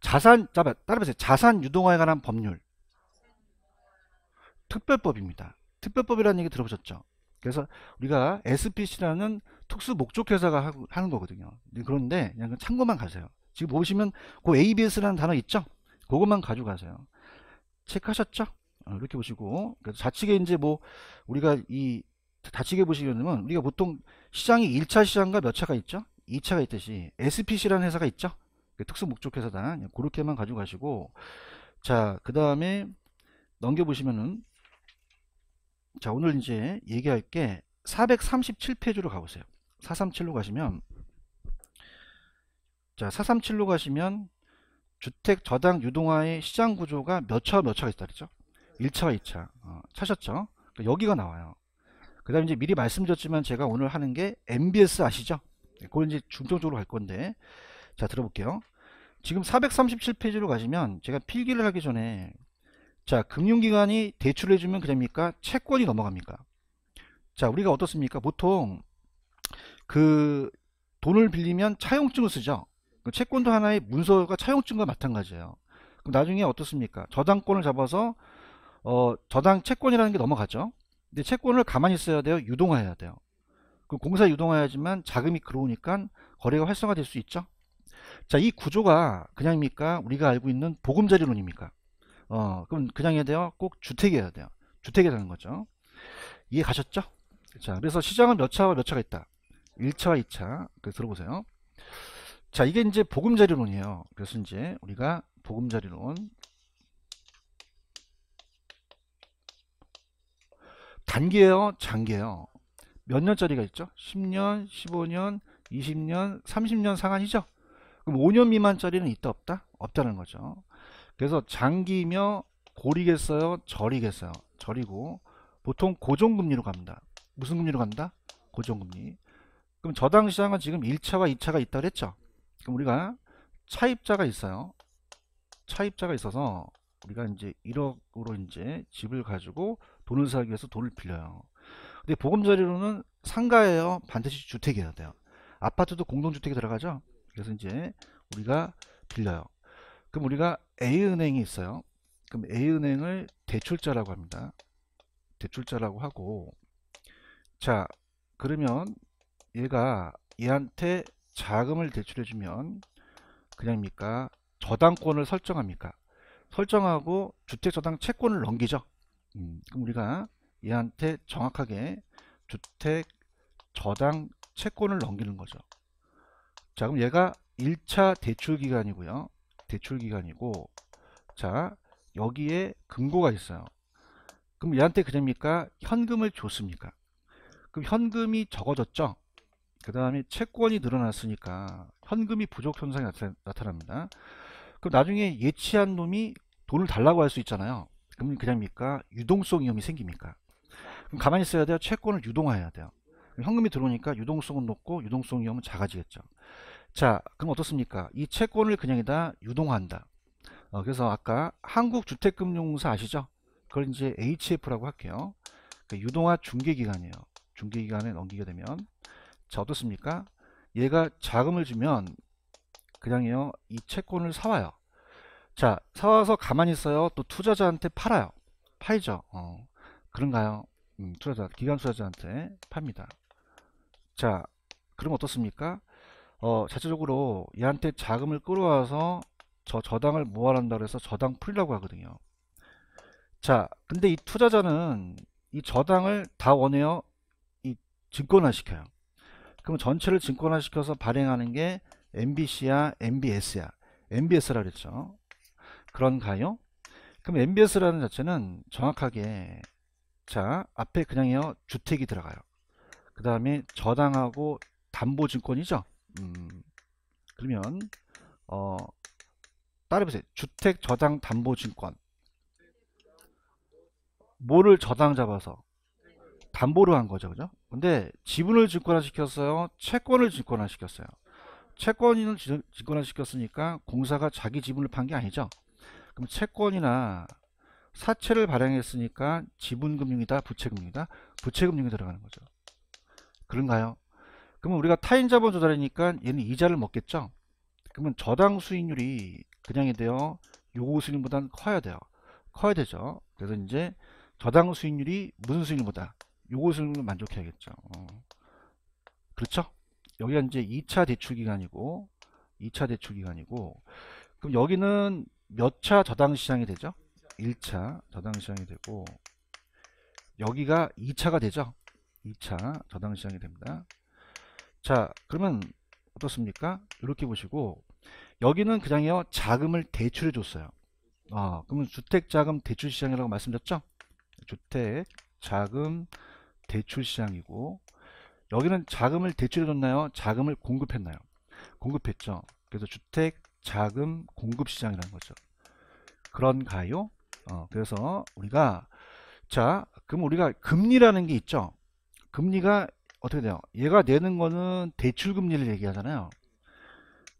자산 따라보세요. 자산 유동화에 관한 법률 특별법입니다. 특별법이라는 얘기 들어보셨죠? 그래서 우리가 SPC라는 특수 목적 회사가 하는 거거든요. 네, 그런데 그냥 참고만 가세요. 지금 보시면 그 ABS라는 단어 있죠? 그것만 가져가세요. 체크하셨죠? 어, 이렇게 보시고 좌측에 이제 뭐 우리가 이 좌측에 보시려면 우리가 보통 시장이 1차 시장과 몇 차가 있죠? 2차가 있듯이 SPC라는 회사가 있죠? 그 특수목적회사다. 예, 그렇게만 가지고 가시고 자그 다음에 넘겨보시면은 자 오늘 이제 얘기할 게 437페이지로 가보세요. 437로 가시면 자 437로 가시면 주택 저당 유동화의 시장 구조가 몇 차 몇 차가 있다 그랬죠? 1차와 2차 어, 차셨죠 그러니까 여기가 나와요 그 다음에 이제 미리 말씀드렸지만 제가 오늘 하는 게 MBS 아시죠 네, 그걸 이제 중점적으로 갈 건데 자 들어볼게요 지금 437페이지로 가시면 제가 필기를 하기 전에 자 금융기관이 대출을 해주면 그럽니까 채권이 넘어갑니까 자 우리가 어떻습니까 보통 그 돈을 빌리면 차용증을 쓰죠 그 채권도 하나의 문서가 차용증과 마찬가지예요 그럼 나중에 어떻습니까 저당권을 잡아서 어, 저당 채권이라는 게 넘어가죠. 근데 채권을 가만히 있어야 돼요. 유동화해야 돼요. 그 공사 유동화해야지만 자금이 들어오니까 거래가 활성화될 수 있죠. 자, 이 구조가 그냥입니까? 우리가 알고 있는 보금자리론입니까? 어, 그럼 그냥 해야 돼요? 꼭 주택이어야 돼요. 주택이되는 거죠. 이해 가셨죠? 자, 그래서 시장은 몇 차와 몇 차가 있다. 1차와 2차. 그 들어보세요. 자, 이게 이제 보금자리론이에요. 그래서 이제 우리가 보금자리론 단기예요 장기예요 몇 년짜리가 있죠 10년 15년 20년 30년 상한이죠 그럼 5년 미만짜리는 있다 없다 없다는 거죠 그래서 장기며 고리겠어요 저리겠어요저리고 보통 고정금리로 갑니다 무슨 금리로 간다 고정금리 그럼 저당시장은 지금 1차와 2차가 있다 그랬죠 그럼 우리가 차입자가 있어요 차입자가 있어서 우리가 이제 1억으로 이제 집을 가지고 돈을 사기 위해서 돈을 빌려요. 근데 보금자리로는 상가예요. 반드시 주택이어야 돼요. 아파트도 공동주택에 들어가죠. 그래서 이제 우리가 빌려요. 그럼 우리가 A은행이 있어요. 그럼 A은행을 대출자라고 합니다. 대출자라고 하고 자 그러면 얘가 얘한테 자금을 대출해주면 그냥입니까? 저당권을 설정합니까? 설정하고 주택저당 채권을 넘기죠. 음, 그럼 우리가 얘한테 정확하게 주택 저당 채권을 넘기는 거죠. 자, 그럼 얘가 1차 대출 기간이고요. 대출 기간이고 자, 여기에 금고가 있어요. 그럼 얘한테 그럽니까? 현금을 줬습니까? 그럼 현금이 적어졌죠? 그 다음에 채권이 늘어났으니까 현금이 부족 현상이 나타, 납니다 그럼 나중에 예치한 놈이 돈을 달라고 할 수 있잖아요. 그럼 그냥 뭡니까? 유동성 위험이 생깁니까? 그럼 가만히 있어야 돼요. 채권을 유동화해야 돼요. 현금이 들어오니까 유동성은 높고 유동성 위험은 작아지겠죠. 자, 그럼 어떻습니까? 이 채권을 그냥이다 유동화한다. 어, 그래서 아까 한국주택금융사 아시죠? 그걸 이제 HF라고 할게요. 그 유동화 중개기간이에요. 중개기간에 넘기게 되면 자 어떻습니까? 얘가 자금을 주면 그냥요 이 채권을 사와요. 자 사와서 가만히 있어요 또 투자자한테 팔아요 팔죠 어, 그런가요 음, 투자자 기관 투자자한테 팝니다 자 그럼 어떻습니까 어, 자체적으로 얘한테 자금을 끌어와서 저 저당을 모아란다 그래서 저당 풀려고 하거든요 자 근데 이 투자자는 이 저당을 다 원해요 이 증권화 시켜요 그럼 전체를 증권화 시켜서 발행하는 게 MBC야 MBS야 MBS라 그랬죠 그런가요? 그럼 MBS라는 자체는 정확하게 자 앞에 그냥요 주택이 들어가요. 그 다음에 저당하고 담보증권이죠. 음, 그러면 어, 따라해보세요. 주택 저당 담보증권 뭐를 저당 잡아서 담보로 한 거죠. 그죠? 근데 지분을 증권화 시켰어요. 채권을 증권화 시켰어요. 채권을 증권화 시켰으니까 공사가 자기 지분을 판 게 아니죠. 그럼 채권이나 사채를 발행했으니까 지분금융이다 부채금융이다 부채금융이 들어가는 거죠 그런가요 그러면 우리가 타인자본 조달이니까 얘는 이자를 먹겠죠 그러면 저당 수익률이 그냥이 되어 요구 수익률보단 커야 돼요 커야 되죠 그래서 이제 저당 수익률이 무슨 수익률보다 요구 수익률을 만족해야겠죠 어. 그렇죠 여기가 이제 2차 대출기간이고 2차 대출기간이고 그럼 여기는 몇차 저당시장이 되죠? 1차 저당시장이 되고 여기가 2차가 되죠? 2차 저당시장이 됩니다. 자 그러면 어떻습니까? 이렇게 보시고 여기는 그냥요 자금을 대출해 줬어요. 아, 그러면 주택자금 대출시장이라고 말씀드렸죠? 주택 자금 대출시장이고 여기는 자금을 대출해 줬나요? 자금을 공급했나요? 공급했죠. 그래서 주택 자금 공급 시장이라는 거죠. 그런가요? 어, 그래서 우리가 자 그럼 우리가 금리라는 게 있죠. 금리가 어떻게 돼요? 얘가 내는 거는 대출 금리를 얘기하잖아요.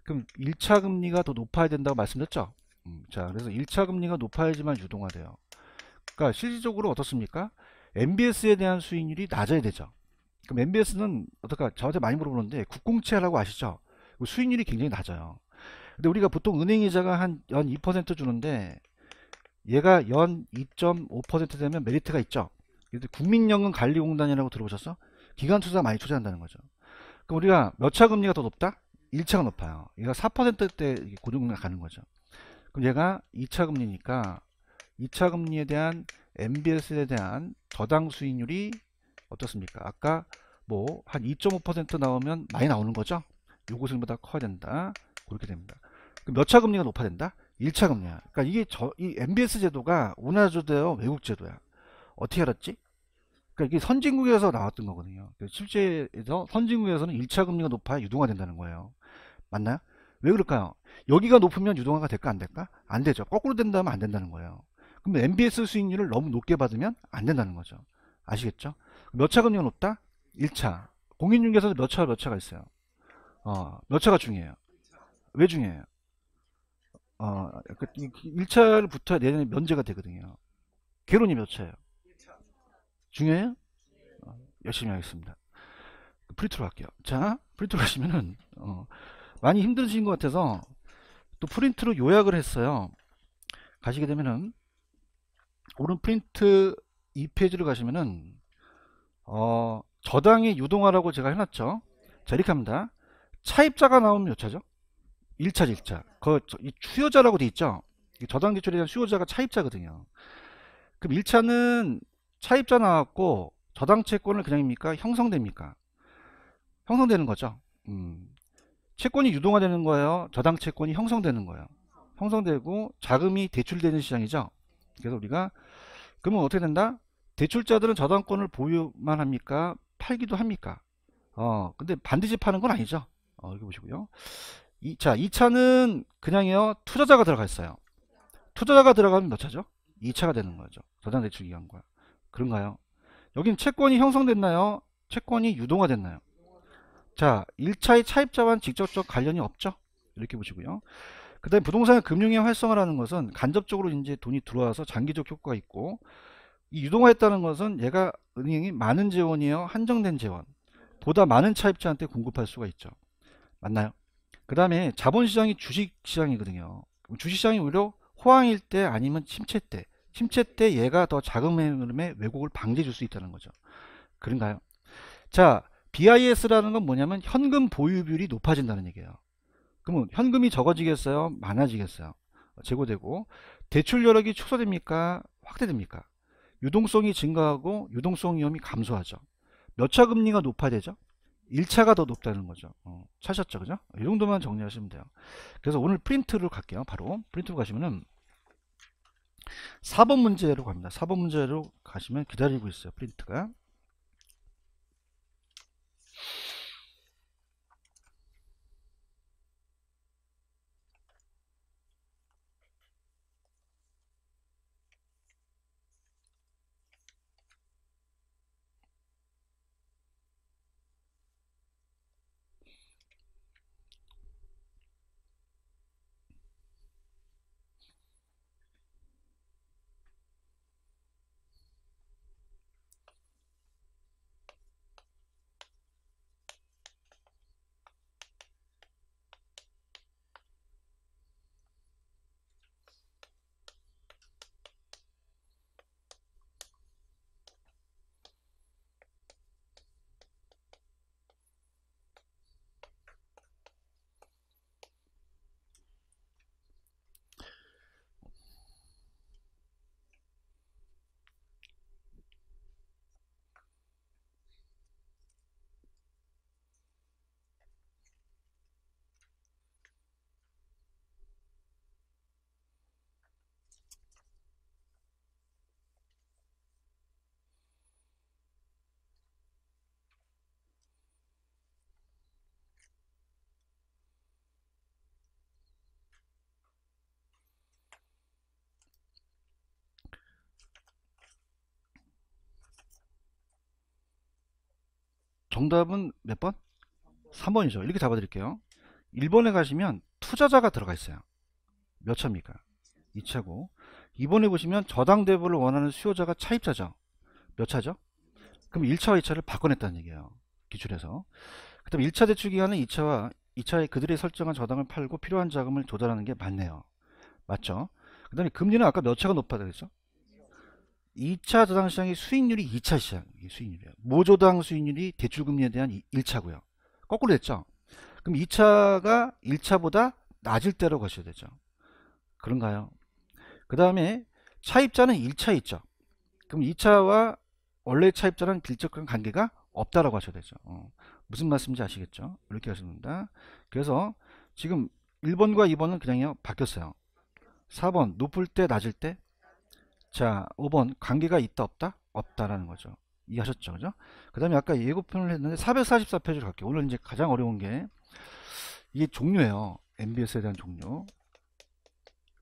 그럼 1차 금리가 더 높아야 된다고 말씀드렸죠. 음, 자 그래서 1차 금리가 높아야지만 유동화 돼요. 그러니까 실질적으로 어떻습니까? MBS에 대한 수익률이 낮아야 되죠. 그럼 MBS는 어떨까? 저한테 많이 물어보는데 국공채라고 아시죠? 그 수익률이 굉장히 낮아요. 근데 우리가 보통 은행이자가 한 연 2% 주는데 얘가 연 2.5% 되면 메리트가 있죠. 국민연금 관리공단이라고 들어보셨어? 기관 투자 많이 투자한다는 거죠. 그럼 우리가 몇 차 금리가 더 높다? 1차가 높아요. 얘가 4%대 고정금리가 가는 거죠. 그럼 얘가 2차 금리니까 2차 금리에 대한 MBS에 대한 저당 수익률이 어떻습니까? 아까 뭐 한 2.5% 나오면 많이 나오는 거죠. 요구생보다 커야 된다. 그렇게 됩니다. 몇차 금리가 높아진다? 1차 금리야. 그러니까 이게 저, 이 MBS 제도가 우리나라 제도요 외국 제도야? 어떻게 알았지? 그러니까 이게 선진국에서 나왔던 거거든요. 그러니까 실제에서 선진국에서는 1차 금리가 높아야 유동화 된다는 거예요. 맞나요? 왜 그럴까요? 여기가 높으면 유동화가 될까 안 될까? 안 되죠. 거꾸로 된다면 안 된다는 거예요. 그럼 MBS 수익률을 너무 높게 받으면 안 된다는 거죠. 아시겠죠? 몇 차 금리가 높다? 1차. 공인중개사도 몇 차, 몇 차가 있어요. 어, 몇 차가 중요해요? 왜 중요해요? 어, 1차부터 그 내년에 면제가 되거든요. 결혼이 몇 차예요? 중요해요? 어, 열심히 하겠습니다. 프리트로 할게요. 자, 프리트로 하시면은, 어, 많이 힘드신 것 같아서 또 프린트로 요약을 했어요. 가시게 되면은, 오른 프린트 2페이지를 가시면은, 어, 저당의 유동화라고 제가 해놨죠. 자, 이렇게 합니다. 차입자가 나오면 몇 차죠? 1차, 1차. 그, 저, 이 수요자라고 돼 있죠? 저당 대출에 대한 수요자가 차입자거든요. 그럼 1차는 차입자 나왔고, 저당 채권을 그냥입니까? 형성됩니까? 형성되는 거죠. 음. 채권이 유동화되는 거예요. 저당 채권이 형성되는 거예요. 형성되고 자금이 대출되는 시장이죠. 그래서 우리가 그러면 어떻게 된다? 대출자들은 저당권을 보유만 합니까? 팔기도 합니까? 어, 근데 반드시 파는 건 아니죠. 어, 이렇게 보시고요. 이, 자, 2차는 그냥요 투자자가 들어가 있어요. 투자자가 들어가면 몇 차죠? 2차가 되는 거죠. 저당 대출 기간과. 그런가요? 여긴 채권이 형성됐나요? 채권이 유동화 됐나요? 자, 1차의 차입자와는 직접적 관련이 없죠. 이렇게 보시고요. 그 다음에 부동산 금융의 활성화라는 것은 간접적으로 이제 돈이 들어와서 장기적 효과가 있고 이 유동화했다는 것은 얘가 은행이 많은 재원이에요. 한정된 재원. 보다 많은 차입자한테 공급할 수가 있죠. 맞나요? 그 다음에 자본시장이 주식시장이거든요. 주식시장이 오히려 호황일 때 아니면 침체 때, 침체 때 얘가 더 자금 의흐름에 왜곡을 방지해 줄 수 있다는 거죠. 그런가요? 자, BIS라는 건 뭐냐면 현금 보유 율이 높아진다는 얘기예요. 그러면 현금이 적어지겠어요? 많아지겠어요? 제고되고 대출 여력이 축소됩니까? 확대됩니까? 유동성이 증가하고 유동성 위험이 감소하죠. 몇 차 금리가 높아야 되죠? 1차가 더 높다는 거죠. 어, 차셨죠? 그죠? 이 정도만 정리하시면 돼요. 그래서 오늘 프린트를 갈게요. 바로 프린트로 가시면은 4번 문제로 갑니다. 4번 문제로 가시면 기다리고 있어요. 프린트가. 정답은 몇 번? 3번이죠. 이렇게 잡아드릴게요. 1번에 가시면 투자자가 들어가 있어요. 몇 차입니까? 2차고 2번에 보시면 저당 대부를 원하는 수요자가 차입자죠. 몇 차죠? 그럼 1차와 2차를 바꿔냈다는 얘기예요. 기출에서. 그 다음 1차 대출 기간은 2차와 2차에 그들이 설정한 저당을 팔고 필요한 자금을 조달하는 게 맞네요. 맞죠? 그 다음에 금리는 아까 몇 차가 높아야 겠죠 2차 자산시장의 수익률이 2차 시장 수익률이에요. 모조당 수익률이 대출금리에 대한 1차고요. 거꾸로 됐죠. 그럼 2차가 1차보다 낮을 때로 가셔야 되죠. 그런가요? 그 다음에 차입자는 1차 있죠. 그럼 2차와 원래 차입자랑 길적한 관계가 없다라고 하셔야 되죠. 어. 무슨 말씀인지 아시겠죠? 이렇게 하십니다. 그래서 지금 1번과 2번은 그냥 바뀌었어요. 4번 높을 때 낮을 때자 5번 관계가 있다 없다? 없다라는 거죠. 이해하셨죠? 그죠? 그 다음에 아까 예고편을 했는데 444페이지를 갈게요. 오늘 이제 가장 어려운 게 이게 종류예요. MBS에 대한 종류.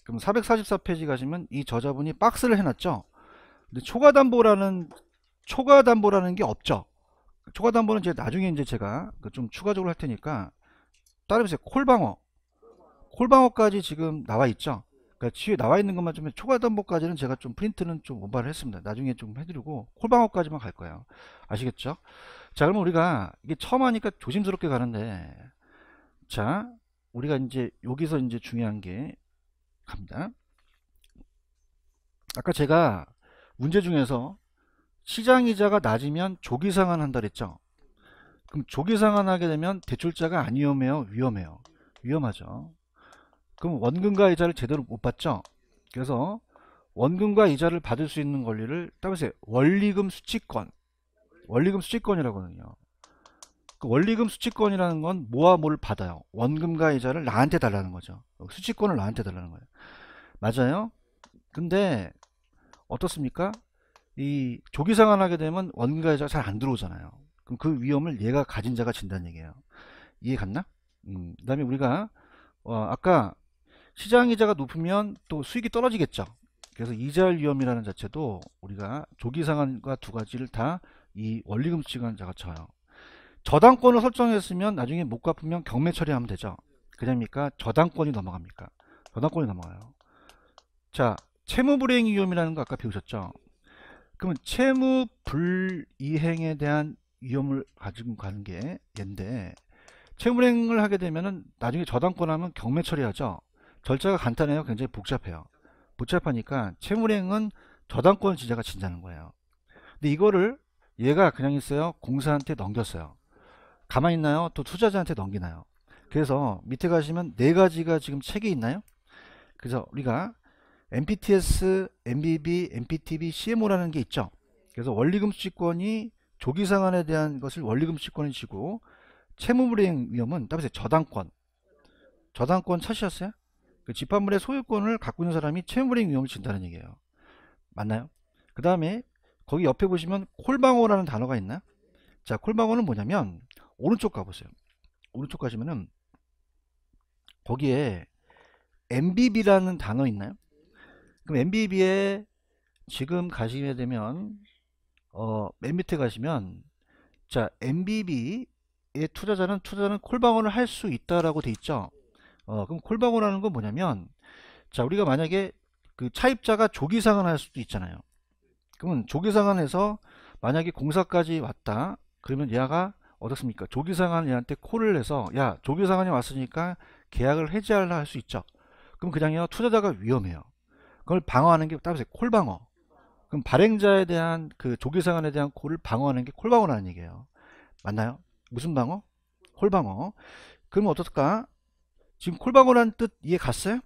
그럼 444페이지 가시면 이 저자분이 박스를 해놨죠. 근데 초과담보라는 초과담보라는 게 없죠. 초과담보는 이제 나중에 이제 제가 그 좀 추가적으로 할 테니까 따라보세요. 콜방어. 콜방어까지 지금 나와 있죠. 그러니까 지에 나와 있는 것만 좀 초과담보까지는 제가 좀 프린트는 좀 오바를 했습니다. 나중에 좀 해드리고 콜방어까지만 갈 거예요. 아시겠죠? 자 그러면 우리가 이게 처음 하니까 조심스럽게 가는데 자 우리가 이제 여기서 이제 중요한 게 갑니다. 아까 제가 문제 중에서 시장이자가 낮으면 조기상환한다 그랬죠. 그럼 조기상환하게 되면 대출자가 아니오해요 위험해요. 위험하죠. 그럼 원금과 이자를 제대로 못 받죠 그래서 원금과 이자를 받을 수 있는 권리를 따보세요 원리금 수취권 원리금 수취권이라고 하거든요 그 원리금 수취권이라는 건 뭐와 뭘 받아요 원금과 이자를 나한테 달라는 거죠 수취권을 나한테 달라는 거예요 맞아요 근데 어떻습니까 이 조기상환 하게 되면 원금과 이자가 잘 안 들어오잖아요 그럼 그 위험을 얘가 가진 자가 진다는 얘기예요 이해 갔나 음, 그 다음에 우리가 어, 아까 시장 이자가 높으면 또 수익이 떨어지겠죠. 그래서 이자율 위험이라는 자체도 우리가 조기 상환과두 가지를 다 이 원리금 측한자가 쳐요. 저당권을 설정했으면 나중에 못 갚으면 경매 처리하면 되죠. 그러니까 저당권이 넘어갑니까? 저당권이 넘어가요. 자, 채무불이행 위험이라는 거 아까 배우셨죠? 그러면 채무불이행에 대한 위험을 가지고 가는 게 얘인데 채무불이행을 하게 되면은 나중에 저당권 하면 경매 처리하죠. 절차가 간단해요. 굉장히 복잡해요. 복잡하니까 채무행은 저당권 지자가 진다는 거예요. 근데 이거를 얘가 그냥 있어요. 공사한테 넘겼어요. 가만히 있나요? 또 투자자한테 넘기나요? 그래서 밑에 가시면 네 가지가 지금 책이 있나요? 그래서 우리가 MPTS, MBB, MPTB, CMO라는 게 있죠. 그래서 원리금치권이 조기상환에 대한 것을 원리금치권이 지고 채무불이행 위험은 따로 저당권. 저당권 찾으셨어요? 그 집합물의 소유권을 갖고 있는 사람이 채무불행 위험을 진다는 얘기예요. 맞나요? 그 다음에 거기 옆에 보시면 콜방어라는 단어가 있나? 자, 콜방어는 뭐냐면 오른쪽 가보세요. 오른쪽 가시면은 거기에 MBB라는 단어 있나요? 그럼 MBB에 지금 가시게 되면 어, 맨 밑에 가시면 자 MBB의 투자자는 투자는 자콜방어를할 수 있다라고 돼 있죠. 어, 그럼 콜방어라는 건 뭐냐면 자 우리가 만약에 그 차입자가 조기상환할 수도 있잖아요. 그러면 조기상환해서 만약에 공사까지 왔다. 그러면 얘가 어떻습니까? 조기상환 얘한테 콜을 해서 야 조기상환이 왔으니까 계약을 해지하려 할수 있죠. 그럼 그냥요 투자자가 위험해요. 그걸 방어하는 게 따로 있 콜방어. 그럼 발행자에 대한 그 조기상환에 대한 콜을 방어하는 게 콜방어라는 얘기예요. 맞나요? 무슨 방어? 콜방어. 그럼 어떻습니까 지금 콜방어라는 뜻 이해 갔어요?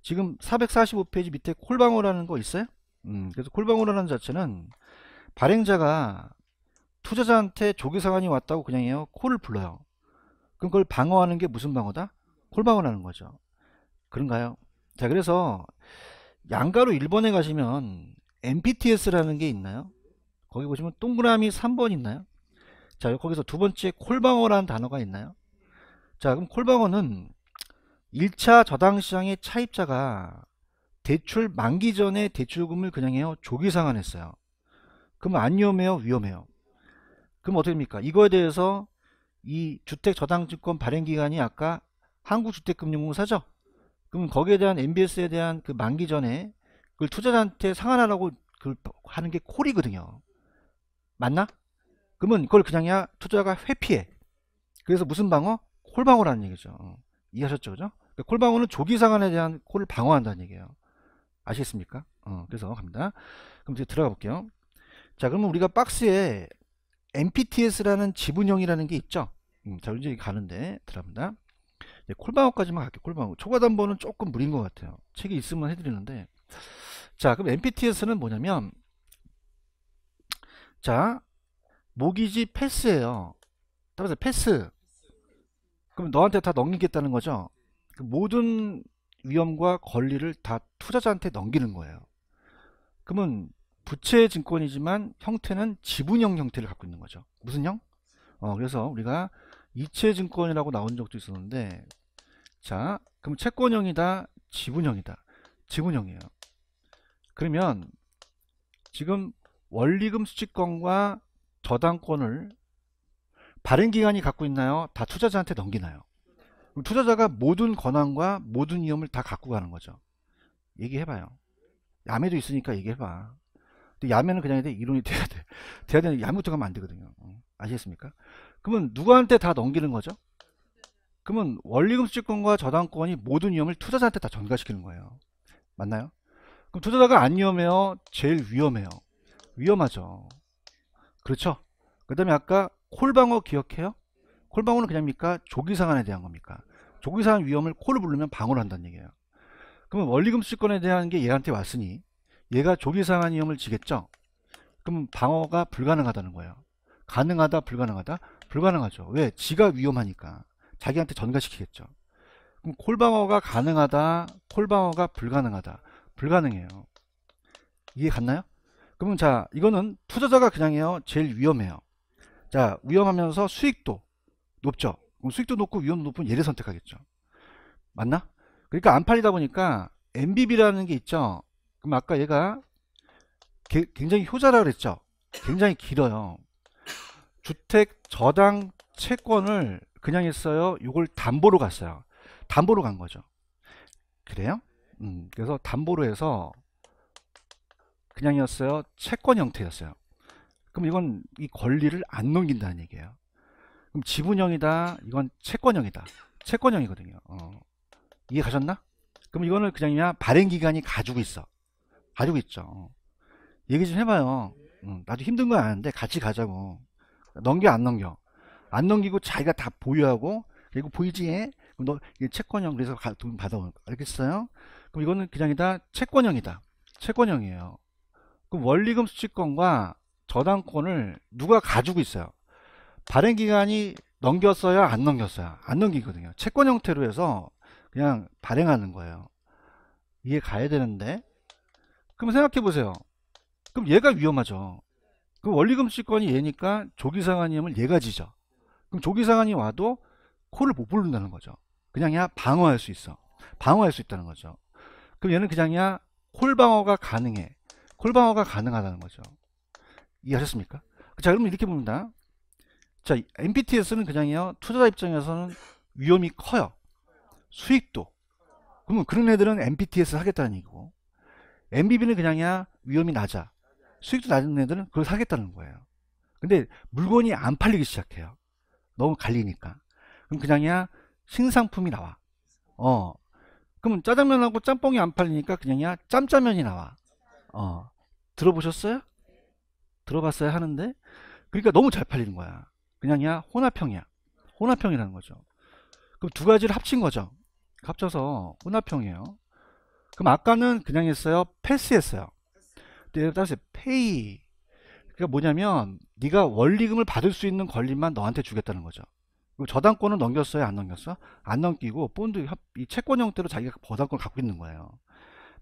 지금 445페이지 밑에 콜방어라는 거 있어요? 음, 그래서 콜방어라는 자체는 발행자가 투자자한테 조기상환이 왔다고 그냥 해요. 콜을 불러요. 그럼 그걸 방어하는 게 무슨 방어다? 콜방어라는 거죠. 그런가요? 자 그래서 양가로 1번에 가시면 MPTS라는 게 있나요? 거기 보시면 동그라미 3번 있나요? 자 거기서 두 번째 콜방어라는 단어가 있나요? 자 그럼 콜방어는 1차 저당시장의 차입자가 대출 만기 전에 대출금을 그냥 해요 조기 상환했어요 그럼 안 위험해요 위험해요 그럼 어떻게 됩니까 이거에 대해서 이 주택저당증권 발행기간이 아까 한국주택금융공사죠 그럼 거기에 대한 MBS에 대한 그 만기 전에 그걸 투자자한테 상환하라고 그걸 하는 게 콜이거든요 맞나? 그러면 그걸 그냥 야 투자가 회피해 그래서 무슨 방어? 콜방어라는 얘기죠. 어. 이해하셨죠? 그죠? 그러니까 콜방어는 조기상환에 대한 콜을 방어한다는 얘기예요. 아시겠습니까? 어, 그래서 갑니다. 그럼 이제 들어가 볼게요. 자, 그러면 우리가 박스에 MPTS라는 지분형이라는 게 있죠. 음, 자, 이제 가는데 들어갑니다. 네, 콜방어까지만 갈게요. 콜방어. 초과담보는 조금 무리인 것 같아요. 책이 있으면 해드리는데. 자, 그럼 MPTS는 뭐냐면 자, 모기지 패스예요. 따라서 패스. 그럼 너한테 다 넘기겠다는 거죠. 그 모든 위험과 권리를 다 투자자한테 넘기는 거예요. 그러면 부채 증권이지만 형태는 지분형 형태를 갖고 있는 거죠. 무슨 형? 어, 그래서 우리가 이체 증권이라고 나온 적도 있었는데 자, 그럼 채권형이다, 지분형이다. 지분형이에요. 그러면 지금 원리금 수취권과 저당권을 발행기관이 갖고 있나요? 다 투자자한테 넘기나요? 투자자가 모든 권한과 모든 위험을 다 갖고 가는 거죠. 얘기해봐요. 야매도 있으니까 얘기해봐. 근데 야매는 그냥 이론이 [laughs] 돼야 돼. 돼야 되는 야매부터 가면 안 되거든요. 어, 아시겠습니까? 그러면 누구한테 다 넘기는 거죠? 그러면 원리금수증권과 저당권이 모든 위험을 투자자한테 다 전가시키는 거예요. 맞나요? 그럼 투자자가 안 위험해요? 제일 위험해요. 위험하죠. 그렇죠? 그 다음에 아까 콜방어 기억해요? 콜방어는 그냥입니까? 조기상환에 대한 겁니까? 조기상환 위험을 콜을 부르면 방어를 한다는 얘기예요. 그러면 원리금수권에 대한 게 얘한테 왔으니 얘가 조기상환 위험을 지겠죠? 그럼 방어가 불가능하다는 거예요. 가능하다 불가능하다? 불가능하죠. 왜? 지가 위험하니까. 자기한테 전가시키겠죠. 그럼 콜방어가 가능하다, 콜방어가 불가능하다. 불가능해요. 이해 갔나요? 그러면 자, 이거는 투자자가 그냥 해요. 제일 위험해요. 자, 위험하면서 수익도 높죠. 그럼 수익도 높고 위험도 높은 얘를 선택하겠죠. 맞나? 그러니까 안 팔리다 보니까 MBB라는 게 있죠. 그럼 아까 얘가 게, 굉장히 효자라 그랬죠. 굉장히 길어요. 주택 저당 채권을 그냥 했어요. 이걸 담보로 갔어요. 담보로 간 거죠. 그래요? 음, 그래서 담보로 해서 그냥이었어요. 채권 형태였어요. 그럼 이건 이 권리를 안 넘긴다는 얘기예요. 그럼 지분형이다. 이건 채권형이다. 채권형이거든요. 어. 이해 가셨나? 그럼 이거는 그냥, 그냥 발행기간이 가지고 있어. 가지고 있죠. 어. 얘기 좀 해봐요. 응. 나도 힘든 건 아는데 같이 가자고. 넘겨 안 넘겨? 안 넘기고 자기가 다 보유하고 그리고 보이지? 그럼 너 채권형 그래서 돈 받아오는 거 알겠어요? 그럼 이거는 그냥이다 채권형이다. 채권형이에요. 그럼 원리금 수취권과 저당권을 누가 가지고 있어요. 발행 기간이 넘겼어야 안넘겼어요안 넘기거든요. 채권 형태로 해서 그냥 발행하는 거예요. 이게 가야 되는데 그럼 생각해 보세요. 그럼 얘가 위험하죠. 그럼 원리금 채권이 얘니까 조기상환이면 얘가 지죠. 그럼 조기상환이 와도 코를 못 부른다는 거죠. 그냥야 방어할 수 있어. 방어할 수 있다는 거죠. 그럼 얘는 그냥야 콜방어가 가능해. 콜방어가 가능하다는 거죠. 이해하셨습니까? 자, 그럼 이렇게 봅니다. 자, MPTS는 그냥요, 투자자 입장에서는 위험이 커요. 수익도. 그러면 그런 애들은 MPTS 하겠다는 얘기고, MBB는 그냥야 위험이 낮아. 수익도 낮은 애들은 그걸 사겠다는 거예요. 근데 물건이 안 팔리기 시작해요. 너무 갈리니까. 그럼 그냥야 신상품이 나와. 어. 그러면 짜장면하고 짬뽕이 안 팔리니까 그냥야 짬짜면이 나와. 어. 들어보셨어요? 들어봤어야 하는데 그러니까 너무 잘 팔리는 거야. 그냥이야 혼합형이야. 혼합형이라는 거죠. 그럼 두 가지를 합친 거죠. 합쳐서 혼합형이에요. 그럼 아까는 그냥 했어요. 패스했어요. 근데 따라서 페이. 그러니까 뭐냐면 네가 원리금을 받을 수 있는 권리만 너한테 주겠다는 거죠. 그럼 저당권은 넘겼어요? 안 넘겼어? 안 넘기고 본드 이 채권 형태로 자기가 저당권 갖고 있는 거예요.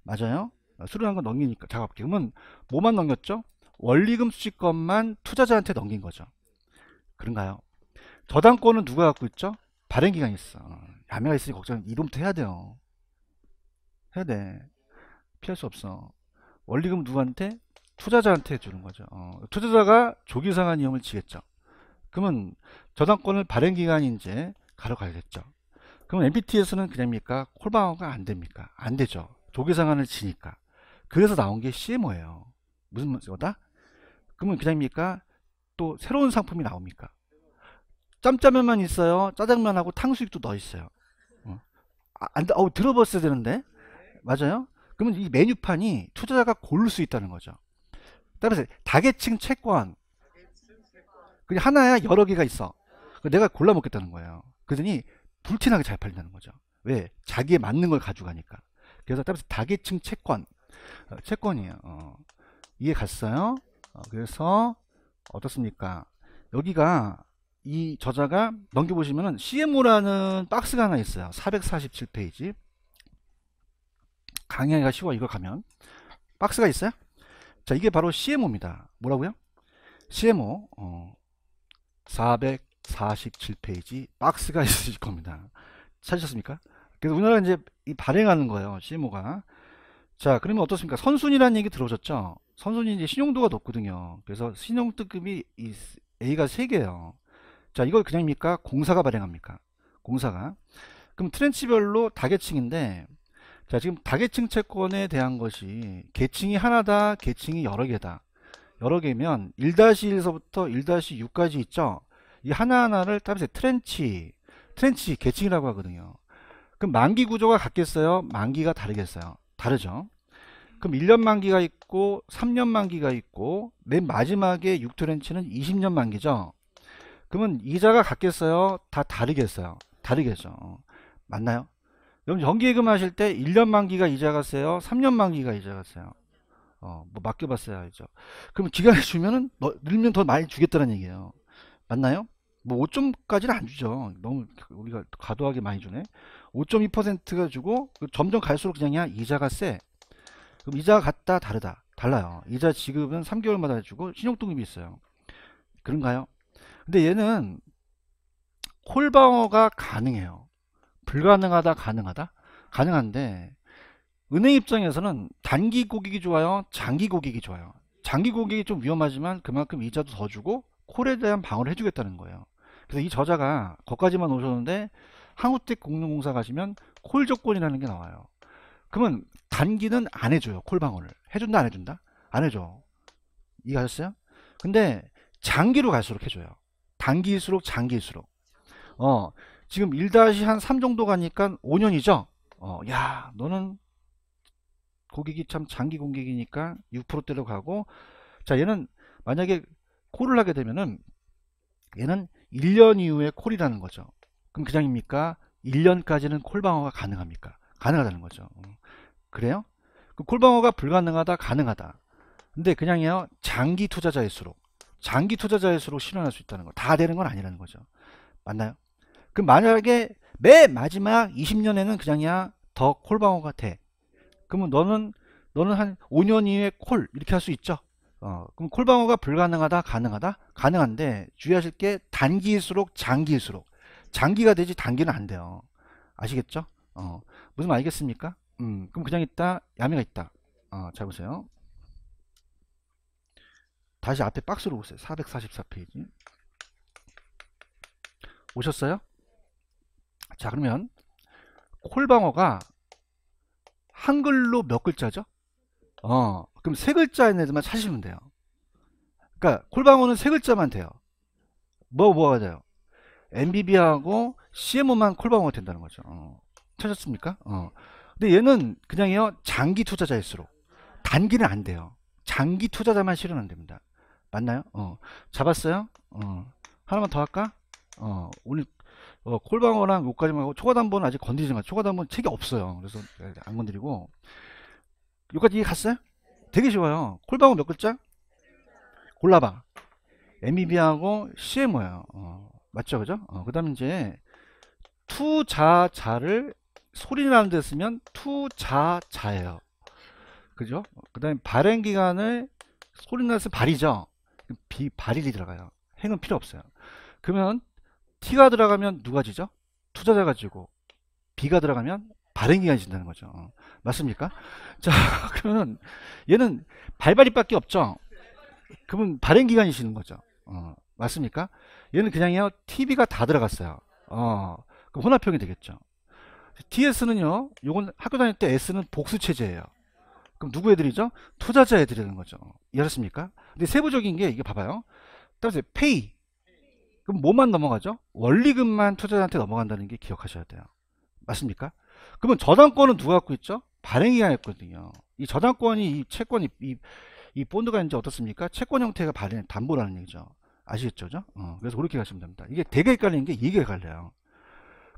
맞아요? 수련한 건 넘기니까 작업기금은 뭐만 넘겼죠? 원리금 수익권만 투자자한테 넘긴 거죠. 그런가요? 저당권은 누가 갖고 있죠? 발행기간이 있어. 어, 야매가 있으니 걱정. 이금부터 해야 돼요. 해야 돼. 피할 수 없어. 원리금 누구한테? 투자자한테 주는 거죠. 어, 투자자가 조기상한 위험을 지겠죠. 그러면 저당권을 발행기간이 이제 가로가야겠죠. 그럼 MBT에서는 그냥입니까? 콜방어가 안 됩니까? 안 되죠. 조기상한을 지니까. 그래서 나온 게 CMO예요. 무슨 말이다? 그러면 그냥입니까? 또 새로운 상품이 나옵니까? 짬짜면만 있어요. 짜장면하고 탕수육도 넣어 있어요. 어. 아, 안, 어, 들어봤어야 되는데. 맞아요? 그러면 이 메뉴판이 투자자가 고를 수 있다는 거죠. 따라서 다계층 채권. 그 하나야 여러 개가 있어. 내가 골라 먹겠다는 거예요. 그러더니 불티나게 잘 팔린다는 거죠. 왜? 자기에 맞는 걸 가져가니까. 그래서 따라서 다계층 채권. 어, 채권이에요. 어. 이해 갔어요? 어, 그래서 어떻습니까? 여기가 이 저자가 넘겨보시면 CMO라는 박스가 하나 있어요. 447페이지. 강의하기가 쉬워 이거 가면. 박스가 있어요? 자 이게 바로 CMO입니다. 뭐라고요? CMO 어, 447페이지 박스가 [laughs] 있을 겁니다. 찾으셨습니까? 그래서 우리나라 이제 이 발행하는 거예요. CMO가. 자 그러면 어떻습니까? 선순위라는 얘기 들어오셨죠? 선순위 이제 신용도가 높거든요. 그래서 신용특급이 A가 3개예요. 자, 이걸 그냥입니까? 공사가 발행합니까? 공사가. 그럼 트렌치별로 다계층인데 자, 지금 다계층 채권에 대한 것이 계층이 하나다, 계층이 여러 개다. 여러 개면 1-1에서부터 1-6까지 있죠. 이 하나하나를 따로 트렌치, 트렌치 계층이라고 하거든요. 그럼 만기 구조가 같겠어요? 만기가 다르겠어요? 다르죠. 그럼 1년 만기가 있고 3년 만기가 있고 맨 마지막에 6트렌치는 20년 만기죠. 그러면 이자가 같겠어요? 다 다르겠어요? 다르겠죠. 맞나요? 그럼 연기예금 하실 때 1년 만기가 이자가 세요? 3년 만기가 이자가 세요? 어, 뭐 맡겨봤어야죠. 그럼 기간을 주면은 너, 늘면 더 많이 주겠다는 얘기예요. 맞나요? 뭐 5점까지는 안 주죠. 너무 우리가 과도하게 많이 주네. 5.2%가 주고 점점 갈수록 그냥 이자가 세. 그럼 이자 같다 다르다 달라요. 이자 지급은 3개월마다 해주고 신용등급이 있어요. 그런가요? 근데 얘는 콜방어가 가능해요. 불가능하다 가능하다 가능한데 은행 입장에서는 단기 고객이 좋아요 장기 고객이 좋아요 장기 고객이 좀 위험하지만 그만큼 이자도 더 주고 콜에 대한 방어를 해주겠다는 거예요 그래서 이 저자가 거기까지만 오셨는데 항우택 공룡공사 가시면 콜 조건이라는 게 나와요 그러면 단기는 안 해줘요. 콜방어를. 해준다 안 해준다? 안 해줘. 이해하셨어요 근데 장기로 갈수록 해줘요. 단기일수록 장기일수록. 어 지금 1-한3 정도 가니까 5년이죠. 어, 야 너는 고객이 참 장기 공격이니까 6%대로 가고 자 얘는 만약에 콜을 하게 되면은 얘는 1년 이후에 콜이라는 거죠. 그럼 그장입니까? 1년까지는 콜방어가 가능합니까? 가능하다는 거죠. 어. 그래요? 그 콜방어가 불가능하다 가능하다 근데 그냥요 장기 투자자일수록 장기 투자자일수록 실현할 수 있다는 거 다 되는 건 아니라는 거죠 맞나요? 그럼 만약에 매 마지막 20년에는 그냥이야 더 콜방어가 돼 그러면 너는 너는 한 5년 이후에 콜 이렇게 할 수 있죠 어, 그럼 콜방어가 불가능하다 가능하다 가능한데 주의하실 게 단기일수록 장기일수록 장기가 되지 단기는 안 돼요 아시겠죠 어, 무슨 말 알겠습니까 음, 그럼 그냥 있다, 야매가 있다. 어, 잘 보세요. 다시 앞에 박스로 보세요. 444페이지. 오셨어요? 자, 그러면 콜방어가 한글로 몇 글자죠? 어, 그럼 세 글자인 애들만 찾으시면 돼요. 그러니까 콜방어는 세 글자만 돼요. 뭐 뭐가 돼요? MBB하고 CMO만 콜방어가 된다는 거죠. 어, 찾았습니까? 어. 근데 얘는 그냥요 장기 투자자일수록 단기는 안 돼요. 장기 투자자만 실현 안 됩니다. 맞나요? 어. 잡았어요? 어. 하나만 더 할까? 어. 오늘 어, 콜방어랑 요까지만 하고 초과담보는 아직 건드리지 마. 초과담보는 책이 없어요. 그래서 안 건드리고 요까지 이해 갔어요? 되게 쉬워요. 콜방어 몇 글자? 골라봐. MEB하고 CMO예요. 어. 맞죠? 그죠? 어. 그 다음에 이제 투자자를 소리나는데 쓰면 투자자예요. 그죠? 그 다음에 발행 기간을 소리나서 발이죠. 비 발일이 들어가요. 행은 필요 없어요. 그러면 T가 들어가면 누가 지죠? 투자자가 지고 B가 들어가면 발행 기간이 진다는 거죠. 맞습니까? [laughs] 자, 그러면 얘는 발발이밖에 없죠. 그러면 발행 기간이 지는 거죠. 어, 맞습니까? 얘는 그냥요 TV가 다 들어갔어요. 어, 그럼 혼합형이 되겠죠. DS는요. 요건 학교 다닐 때 S는 복수체제예요. 그럼 누구 애들이죠? 투자자 애들이라는 거죠. 이해하셨습니까? 근데 세부적인 게 이게 봐봐요. 따라서 페이. 그럼 뭐만 넘어가죠? 원리금만 투자자한테 넘어간다는 게 기억하셔야 돼요. 맞습니까? 그러면 저당권은 누가 갖고 있죠? 발행이가 했거든요. 이 저당권이 이 채권이 이, 이 본드가 이제 어떻습니까? 채권 형태가 발행 담보라는 얘기죠. 아시겠죠? 어, 그래서 그렇게 가시면 됩니다. 이게 되게 헷갈리는 게 이게 갈려요.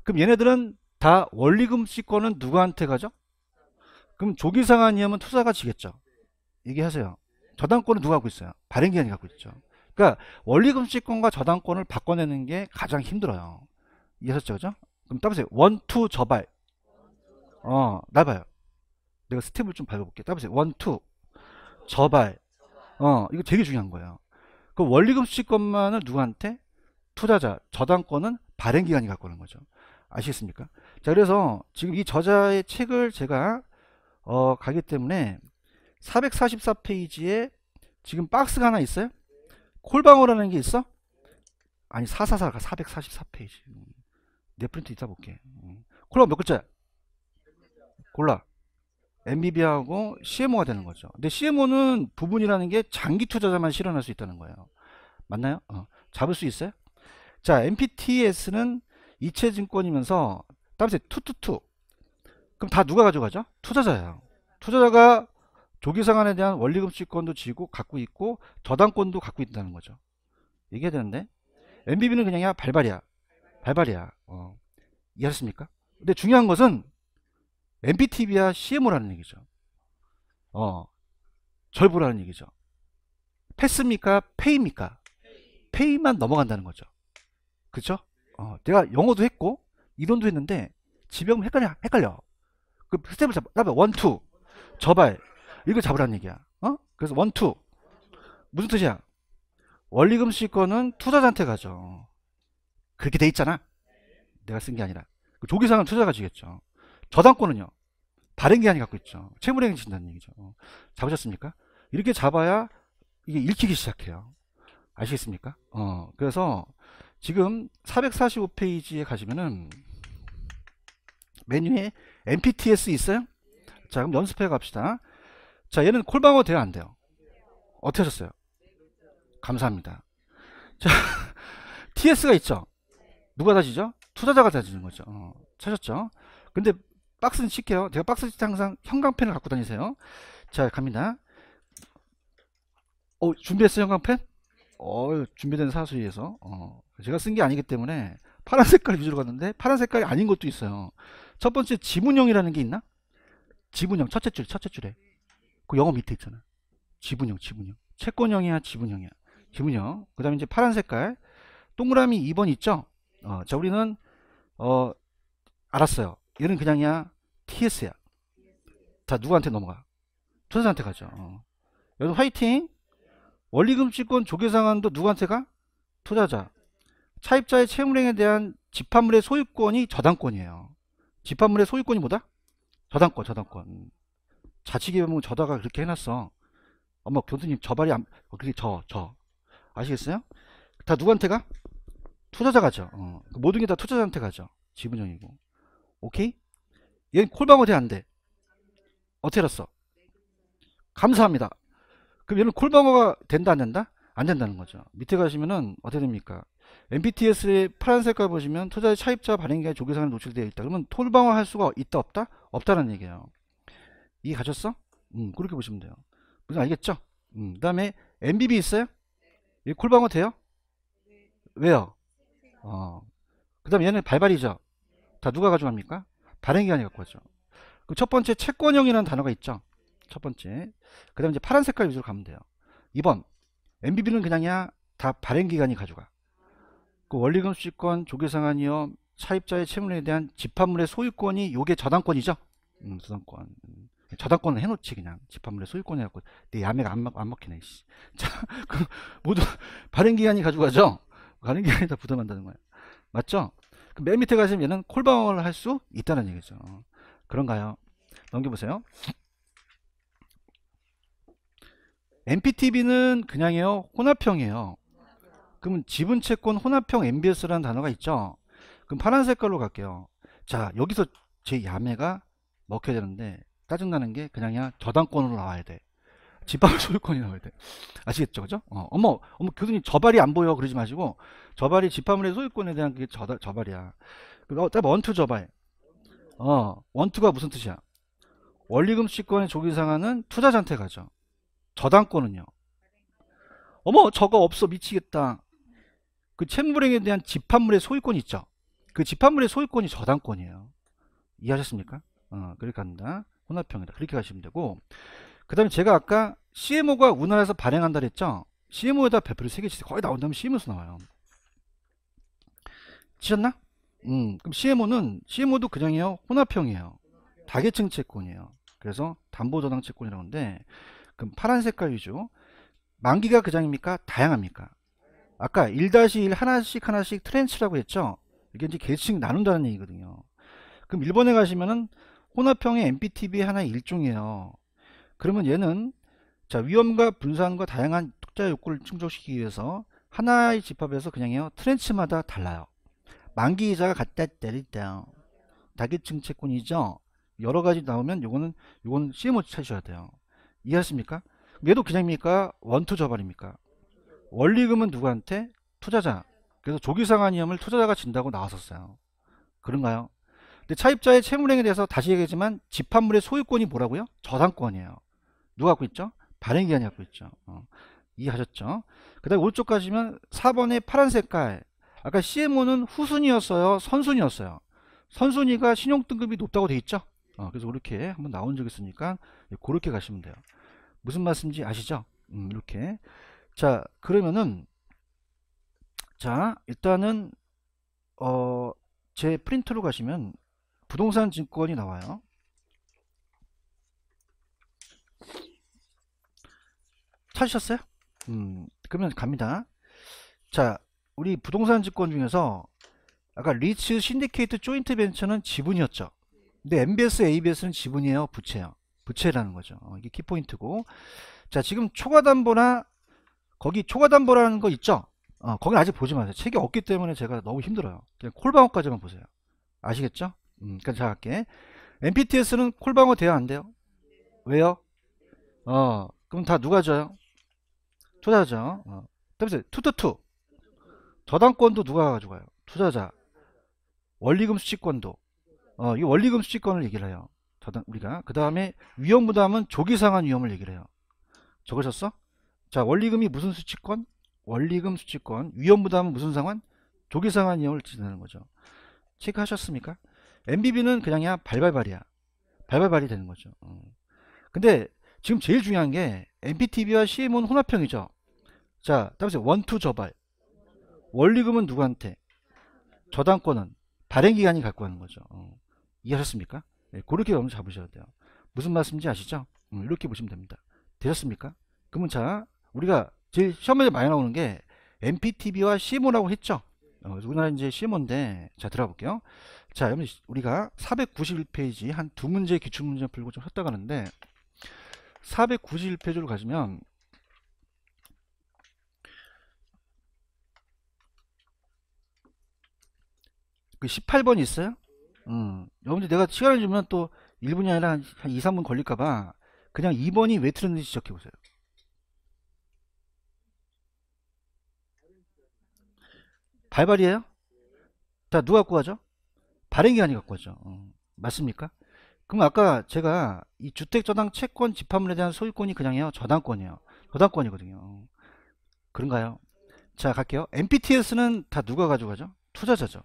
그럼 얘네들은 다 원리금 씨권은 누구한테 가죠? 그럼 조기상환이 하면 투자가 지겠죠. 얘기하세요. 저당권은 누가 갖고 있어요? 발행기관이 갖고 있죠. 그러니까 원리금 씨권과 저당권을 바꿔내는 게 가장 힘들어요. 이해하셨죠? 그죠? 그럼 따보세요. 원투 저발. 어, 나 봐요. 내가 스텝을 좀 밟아볼게. 따보세요. 원투 저발. 어, 이거 되게 중요한 거예요. 그 원리금 씨권만은 누구한테? 투자자, 저당권은 발행기관이 갖고 있는 거죠. 아시겠습니까? 자 그래서 지금 이 저자의 책을 제가 어, 가기 때문에 444페이지에 지금 박스가 하나 있어요 콜방어라는 게 있어 아니 444가 444페이지 내 프린트 이따 볼게 음. 콜방 몇 글자야 골라 MBB하고 CMO가 되는 거죠 근데 CMO는 부분이라는 게 장기 투자자만 실현할 수 있다는 거예요 맞나요? 어. 잡을 수 있어요? 자, MPTS는 이체증권이면서 따라서 투투투 그럼 다 누가 가져가죠? 투자자예요. 투자자가 조기상환에 대한 원리금수익권도 지고 갖고 있고 저당권도 갖고 있다는 거죠. 얘기해야 되는데 MBB는 그냥 야 발발이야. 발발이야. 어. 이해하셨습니까? 근데 중요한 것은 m b t v 와 CMO라는 얘기죠. 어. 절부라는 얘기죠. 패스입니까? 페이입니까? 페이만 넘어간다는 거죠. 그쵸? 어, 내가 영어도 했고 이론도 했는데 지병 헷갈려 헷갈려 그 스텝을 잡아 그다 원투 저발 이거 잡으라는 얘기야 어 그래서 원투 무슨 뜻이야 원리금 식권은 투자자한테 가죠 그렇게 돼 있잖아 내가 쓴 게 아니라 그 조기상은 투자가 지겠죠 저당권은요 발행기한이 갖고 있죠 채무행위 진다는 얘기죠 어. 잡으셨습니까 이렇게 잡아야 이게 읽히기 시작해요 아시겠습니까 어 그래서 지금 445페이지에 가시면은 메뉴에 MPTS 있어요? 자 그럼 연습해 갑시다. 자 얘는 콜방어 돼요 안 돼요? 어떻게 하셨어요? 감사합니다. 자 TS가 [laughs] 있죠? 누가 다지죠? 투자자가 다지는 거죠. 어, 찾았죠? 근데 박스는 칠게요. 제가 박스 칠 때 항상 형광펜을 갖고 다니세요. 자 갑니다. 어 준비했어요 형광펜? 어 준비된 사수위에서 어. 제가 쓴 게 아니기 때문에 파란 색깔 위주로 갔는데 파란 색깔이 아닌 것도 있어요. 첫 번째 지문형이라는 게 있나? 지문형 첫째 줄 첫째 줄에 그 영어 밑에 있잖아. 지문형지문형 채권형이야 지문형이야지문형그 다음에 이제 파란 색깔 동그라미 2번 있죠? 어, 자 우리는 어 알았어요. 얘는 그냥이야 TS야. 자 누구한테 넘어가? 천자한테 가죠. 어. 여러분 화이팅. 원리금치권 조계상환도 누구한테 가? 투자자. 차입자의 채무행에 대한 집합물의 소유권이 저당권이에요. 집합물의 소유권이 뭐다? 저당권, 저당권. 음. 자치기 보면 저다가 그렇게 해놨어. 엄마 교수님 저 발이 안, 어, 그게 저, 저. 아시겠어요? 다 누구한테 가? 투자자 가죠. 어. 그 모든 게 다 투자자한테 가죠. 지분형이고. 오케이? 얘는 콜방어 돼 안 돼? 어떻게 알았어? 감사합니다. 그럼 얘는 콜방어가 된다 안 된다? 안 된다는 거죠. 밑에 가시면은 어떻게 됩니까? MBTS의 파란 색깔 보시면 투자의 차입자 발행기가 조계상에 노출되어 있다. 그러면 톨방화할 수가 있다 없다? 없다는 얘기예요. 이해 가셨어? 음, 그렇게 보시면 돼요. 무슨 알겠죠? 음, 그 다음에 MBB 있어요? 이 콜방어 돼요? 왜요? 어. 그 다음에 얘는 발발이죠? 다 누가 가져갑니까? 발행기관이 갖고 가죠. 그 첫 번째 채권형이라는 단어가 있죠? 첫 번째. 그 다음에 이제 파란 색깔 위주로 가면 돼요. 2번. MBB는 그냥야 다 발행기간이 가져가. 그 원리금 수익권, 조계상환이요, 차입자의 채무에 대한 집합물의 소유권이 요게 저당권이죠. 음, 저당권. 저당권은 해놓지 그냥 집합물의 소유권이라고 내 야매가 안, 안 먹히네 씨. [laughs] 자그 모두 발행기간이 가져가죠 발행기간이 다 부담한다는 거예요 맞죠 그 맨 밑에 가시면 얘는 콜방을 할 수 있다는 얘기죠 그런가요 넘겨보세요 MPTB는 그냥이에요? 혼합형이에요. 그러면 지분채권 혼합형 MBS라는 단어가 있죠. 그럼 파란 색깔로 갈게요. 자 여기서 제 야매가 먹혀야 되는데 짜증나는 게 그냥이야 저당권으로 나와야 돼. 집합 소유권이 나와야 돼. 아시겠죠? 그죠? 어, 어머, 어머, 교수님 저발이 안 보여. 그러지 마시고. 저발이 집합을 해 소유권에 대한 그게 저, 저발이야. 그리고 어, 원투 저발. 어, 원투가 무슨 뜻이야? 원리금치권의 조기상환은 투자 잔태가죠. 저당권은요. 어머 저거 없어 미치겠다. 그 채무불행에 대한 집합물의 소유권이 있죠. 그 집합물의 소유권이 저당권이에요. 이해하셨습니까? 어, 그렇게 간다. 혼합형이다. 그렇게 가시면 되고 그 다음에 제가 아까 CMO가 우리나라에서 발행한다 그랬죠. CMO에다 배표를 세개씩 거의 나온다면 CMO에서 나와요. 치셨나? 음, 그럼 CMO는 CMO도 그냥이요 혼합형이에요. 다계층 채권이에요. 그래서 담보저당 채권이라고 하는데 그럼 파란 색깔 위주. 만기가 그 장입니까? 다양합니까? 아까 1-1 하나씩 하나씩 트렌치라고 했죠? 이게 이제 계층 나눈다는 얘기거든요. 그럼 일본에 가시면은 혼합형의 MPTB 하나의 일종이에요. 그러면 얘는 자 위험과 분산과 다양한 투자 욕구를 충족시키기 위해서 하나의 집합에서 그냥요 트렌치마다 달라요. 만기 이자가 갖다 때릴 때요. 다기층 채권이죠. 여러 가지 나오면 요거는 요건 CMO 찾으셔야 돼요. 이해하십니까? 얘도 기장입니까? 원투 저벌입니까 원리금은 누구한테? 투자자. 그래서 조기상환위험을 투자자가 진다고 나왔었어요. 그런가요? 근데 차입자의 채무행에 대해서 다시 얘기하지만 집합물의 소유권이 뭐라고요? 저당권이에요. 누가 갖고 있죠? 발행기관이 갖고 있죠. 어. 이해하셨죠? 그 다음에 오른쪽 까지면 4번의 파란 색깔. 아까 CMO는 후순위였어요? 선순위였어요? 선순위가 신용등급이 높다고 돼 있죠? 어, 그래서 이렇게 한번 나온 적이 있으니까 그렇게 가시면 돼요. 무슨 말씀인지 아시죠? 음, 이렇게 자 그러면은 자 일단은 어, 제 프린트로 가시면 부동산 증권이 나와요. 찾으셨어요? 음, 그러면 갑니다. 자, 우리 부동산 증권 중에서 아까 리츠 신디케이트 조인트 벤처는 지분이었죠. 근데 MBS, ABS는 지분이에요, 부채요. 부채라는 거죠. 어, 이게 키포인트고. 자, 지금 초과담보나 거기 초과담보라는 거 있죠? 어, 거긴 아직 보지 마세요. 책이 없기 때문에 제가 너무 힘들어요. 그냥 콜방어까지만 보세요. 아시겠죠? 음, 그니까 제가 할게. MPTS는 콜방어 돼야 안 돼요? 왜요? 어, 그럼 다 누가 져요? 투자자죠. 어. 그다 투투투. 저당권도 누가 가지고 가요? 투자자. 원리금 수칙권도. 어, 이 원리금 수취권을 얘기를 해요. 우리가 그 다음에 위험 부담은 조기 상환 위험을 얘기를 해요. 적으셨어? 자 원리금이 무슨 수치권? 원리금 수치권 위험 부담은 무슨 상환? 조기 상환 위험을 지나는 거죠. 체크하셨습니까? MBB는 그냥야 발발발이야. 발발발이 되는 거죠. 어. 근데 지금 제일 중요한 게 MPTB와 c m o 혼합형이죠. 자, 따보세 원투 저발. 원리금은 누구한테? 저당권은 발행기관이 갖고 하는 거죠. 어. 이해하셨습니까? 네, 그렇게 여러분 잡으셔야 돼요. 무슨 말씀인지 아시죠? 음, 이렇게 보시면 됩니다. 되셨습니까? 그러면 자, 우리가 제일 시험에 많이 나오는 게 MPTB와 CMO라고 했죠? 어, 우리나라 이제 CMO인데, 자, 들어볼게요. 자, 여러분, 우리가 491페이지 한 두 문제 기출문제 풀고 좀 했다 가는데, 491페이지로 가시면, 그 18번이 있어요? 음, 여러분들 내가 시간을 주면 또 1분이 아니라 한, 2, 3분 걸릴까봐 그냥 2번이 왜 틀렸는지 지적해보세요. 발발이에요? 자, 누가 갖고 가죠? 발행기관이 갖고 가죠. 어, 맞습니까? 그럼 아까 제가 이 주택저당 채권 집합물에 대한 소유권이 그냥요? 저당권이에요. 저당권이거든요. 어, 그런가요? 자, 갈게요. MPTS는 다 누가 가져가죠? 투자자죠.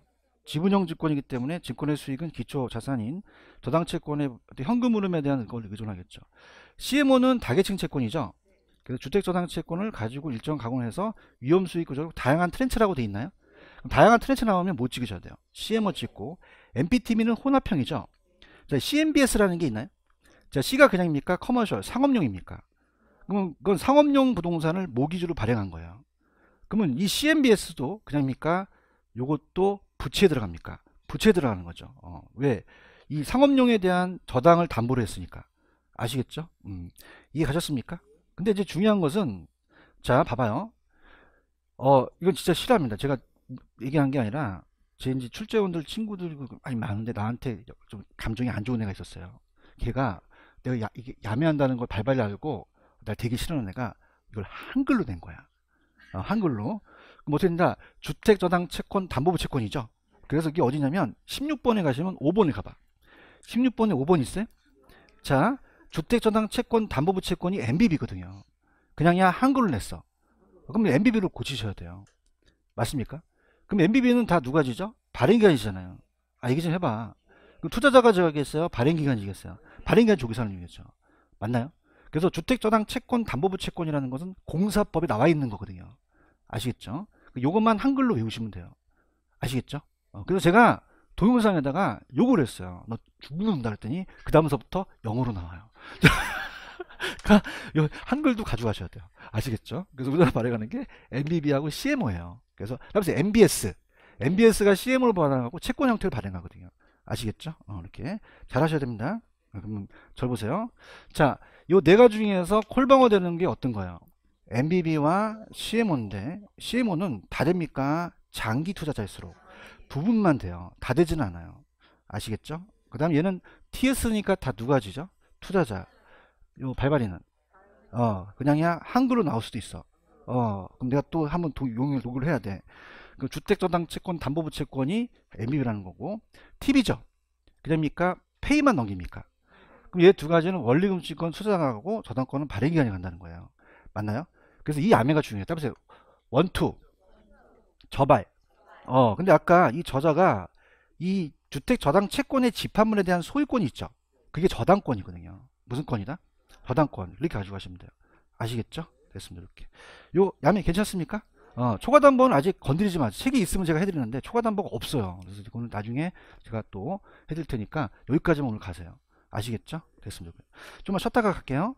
지분형 증권이기 때문에 증권의 수익은 기초 자산인 저당 채권의 현금 흐름에 대한 걸 의존하겠죠. CMO는 다계층 채권이죠. 그래서 주택 저당 채권을 가지고 일정 가공해서 위험 수익 구조로 다양한 트렌치라고 돼 있나요? 다양한 트렌치 나오면 못 찍으셔야 돼요. CMO 찍고 MPTV는 혼합형이죠. 자, CMBS라는 게 있나요? 자, C가 그냥입니까? 커머셜, 상업용입니까? 그럼 그건 상업용 부동산을 모기주로 발행한 거예요. 그러면 이 CMBS도 그냥입니까? 요것도 부채에 들어갑니까? 부채에 들어가는 거죠. 어, 왜? 이 상업용에 대한 저당을 담보로 했으니까. 아시겠죠? 음, 이해가셨습니까? 근데 이제 중요한 것은 자 봐봐요. 어 이건 진짜 실화입니다. 제가 얘기한 게 아니라 제 이제 출제원들 친구들이 많이 많은데 나한테 좀 감정이 안 좋은 애가 있었어요. 걔가 내가 야, 이게 야매한다는 걸 발발이 알고 날 되게 싫어하는 애가 이걸 한글로 된 거야. 어, 한글로. 어떻게 된다? 주택저당 채권, 담보부 채권이죠. 그래서 이게 어디냐면 16번에 가시면 5번에 가봐. 16번에 5번 있어요? 자, 주택저당 채권, 담보부 채권이 MBB거든요. 그냥 야 한글로 냈어. 그럼 MBB로 고치셔야 돼요. 맞습니까? 그럼 MBB는 다 누가 지죠? 발행기관이잖아요 아, 얘기 좀 해봐. 투자자가 저기겠어요? 발행기관이겠어요발행기관조기사님이겠죠 맞나요? 그래서 주택저당 채권, 담보부 채권이라는 것은 공사법에 나와 있는 거거든요. 아시겠죠? 요것만 한글로 외우시면 돼요. 아시겠죠? 어, 그래서 제가 동영상에다가 요걸 했어요. 너 죽는다 그랬더니 그 다음서부터 영어로 나와요. [laughs] 그러니까 한글도 가져가셔야 돼요. 아시겠죠? 그래서 우리나라 발행하는 게 MBB하고 CMO예요. 그래서 다음에 MBS. MBS가 CMO로 발행하고 채권 형태로 발행하거든요. 아시겠죠? 어, 이렇게 잘 하셔야 됩니다. 어, 그럼 절 보세요. 자, 요네 가지 중에서 콜방어 되는 게 어떤 거예요? MBB와 CMO인데 CMO는 다 됩니까? 장기 투자자일수록 부분만 돼요. 다 되진 않아요. 아시겠죠? 그 다음 얘는 TS니까 다 누가지죠? 투자자. 요 발발이는. 어, 그냥야 한글로 나올 수도 있어. 어, 그럼 내가 또 한 번 용역 녹을 해야 돼. 그 주택저당 채권, 담보부 채권이 MBB라는 거고, TV죠. 그러니까 페이만 넘깁니까? 그럼 얘 두 가지는 원리금융권 투자자하고 저당권은 발행기간이 간다는 거예요. 맞나요? 그래서 이 암매가 중요해요. 따보세요. 원투 저발. 어 근데 아까 이 저자가 이 주택 저당 채권의 집합물에 대한 소유권이 있죠. 그게 저당권이거든요. 무슨 권이다? 저당권 이렇게 가지고 가시면 돼요. 아시겠죠? 됐습니다. 이렇게. 요 야매 괜찮습니까? 어, 초과담보는 아직 건드리지 마세요. 책이 있으면 제가 해드리는데 초과담보가 없어요. 그래서 이거는 나중에 제가 또 해드릴 테니까 여기까지만 오늘 가세요. 아시겠죠? 됐습니다. 좀만 쉬었다가 갈게요.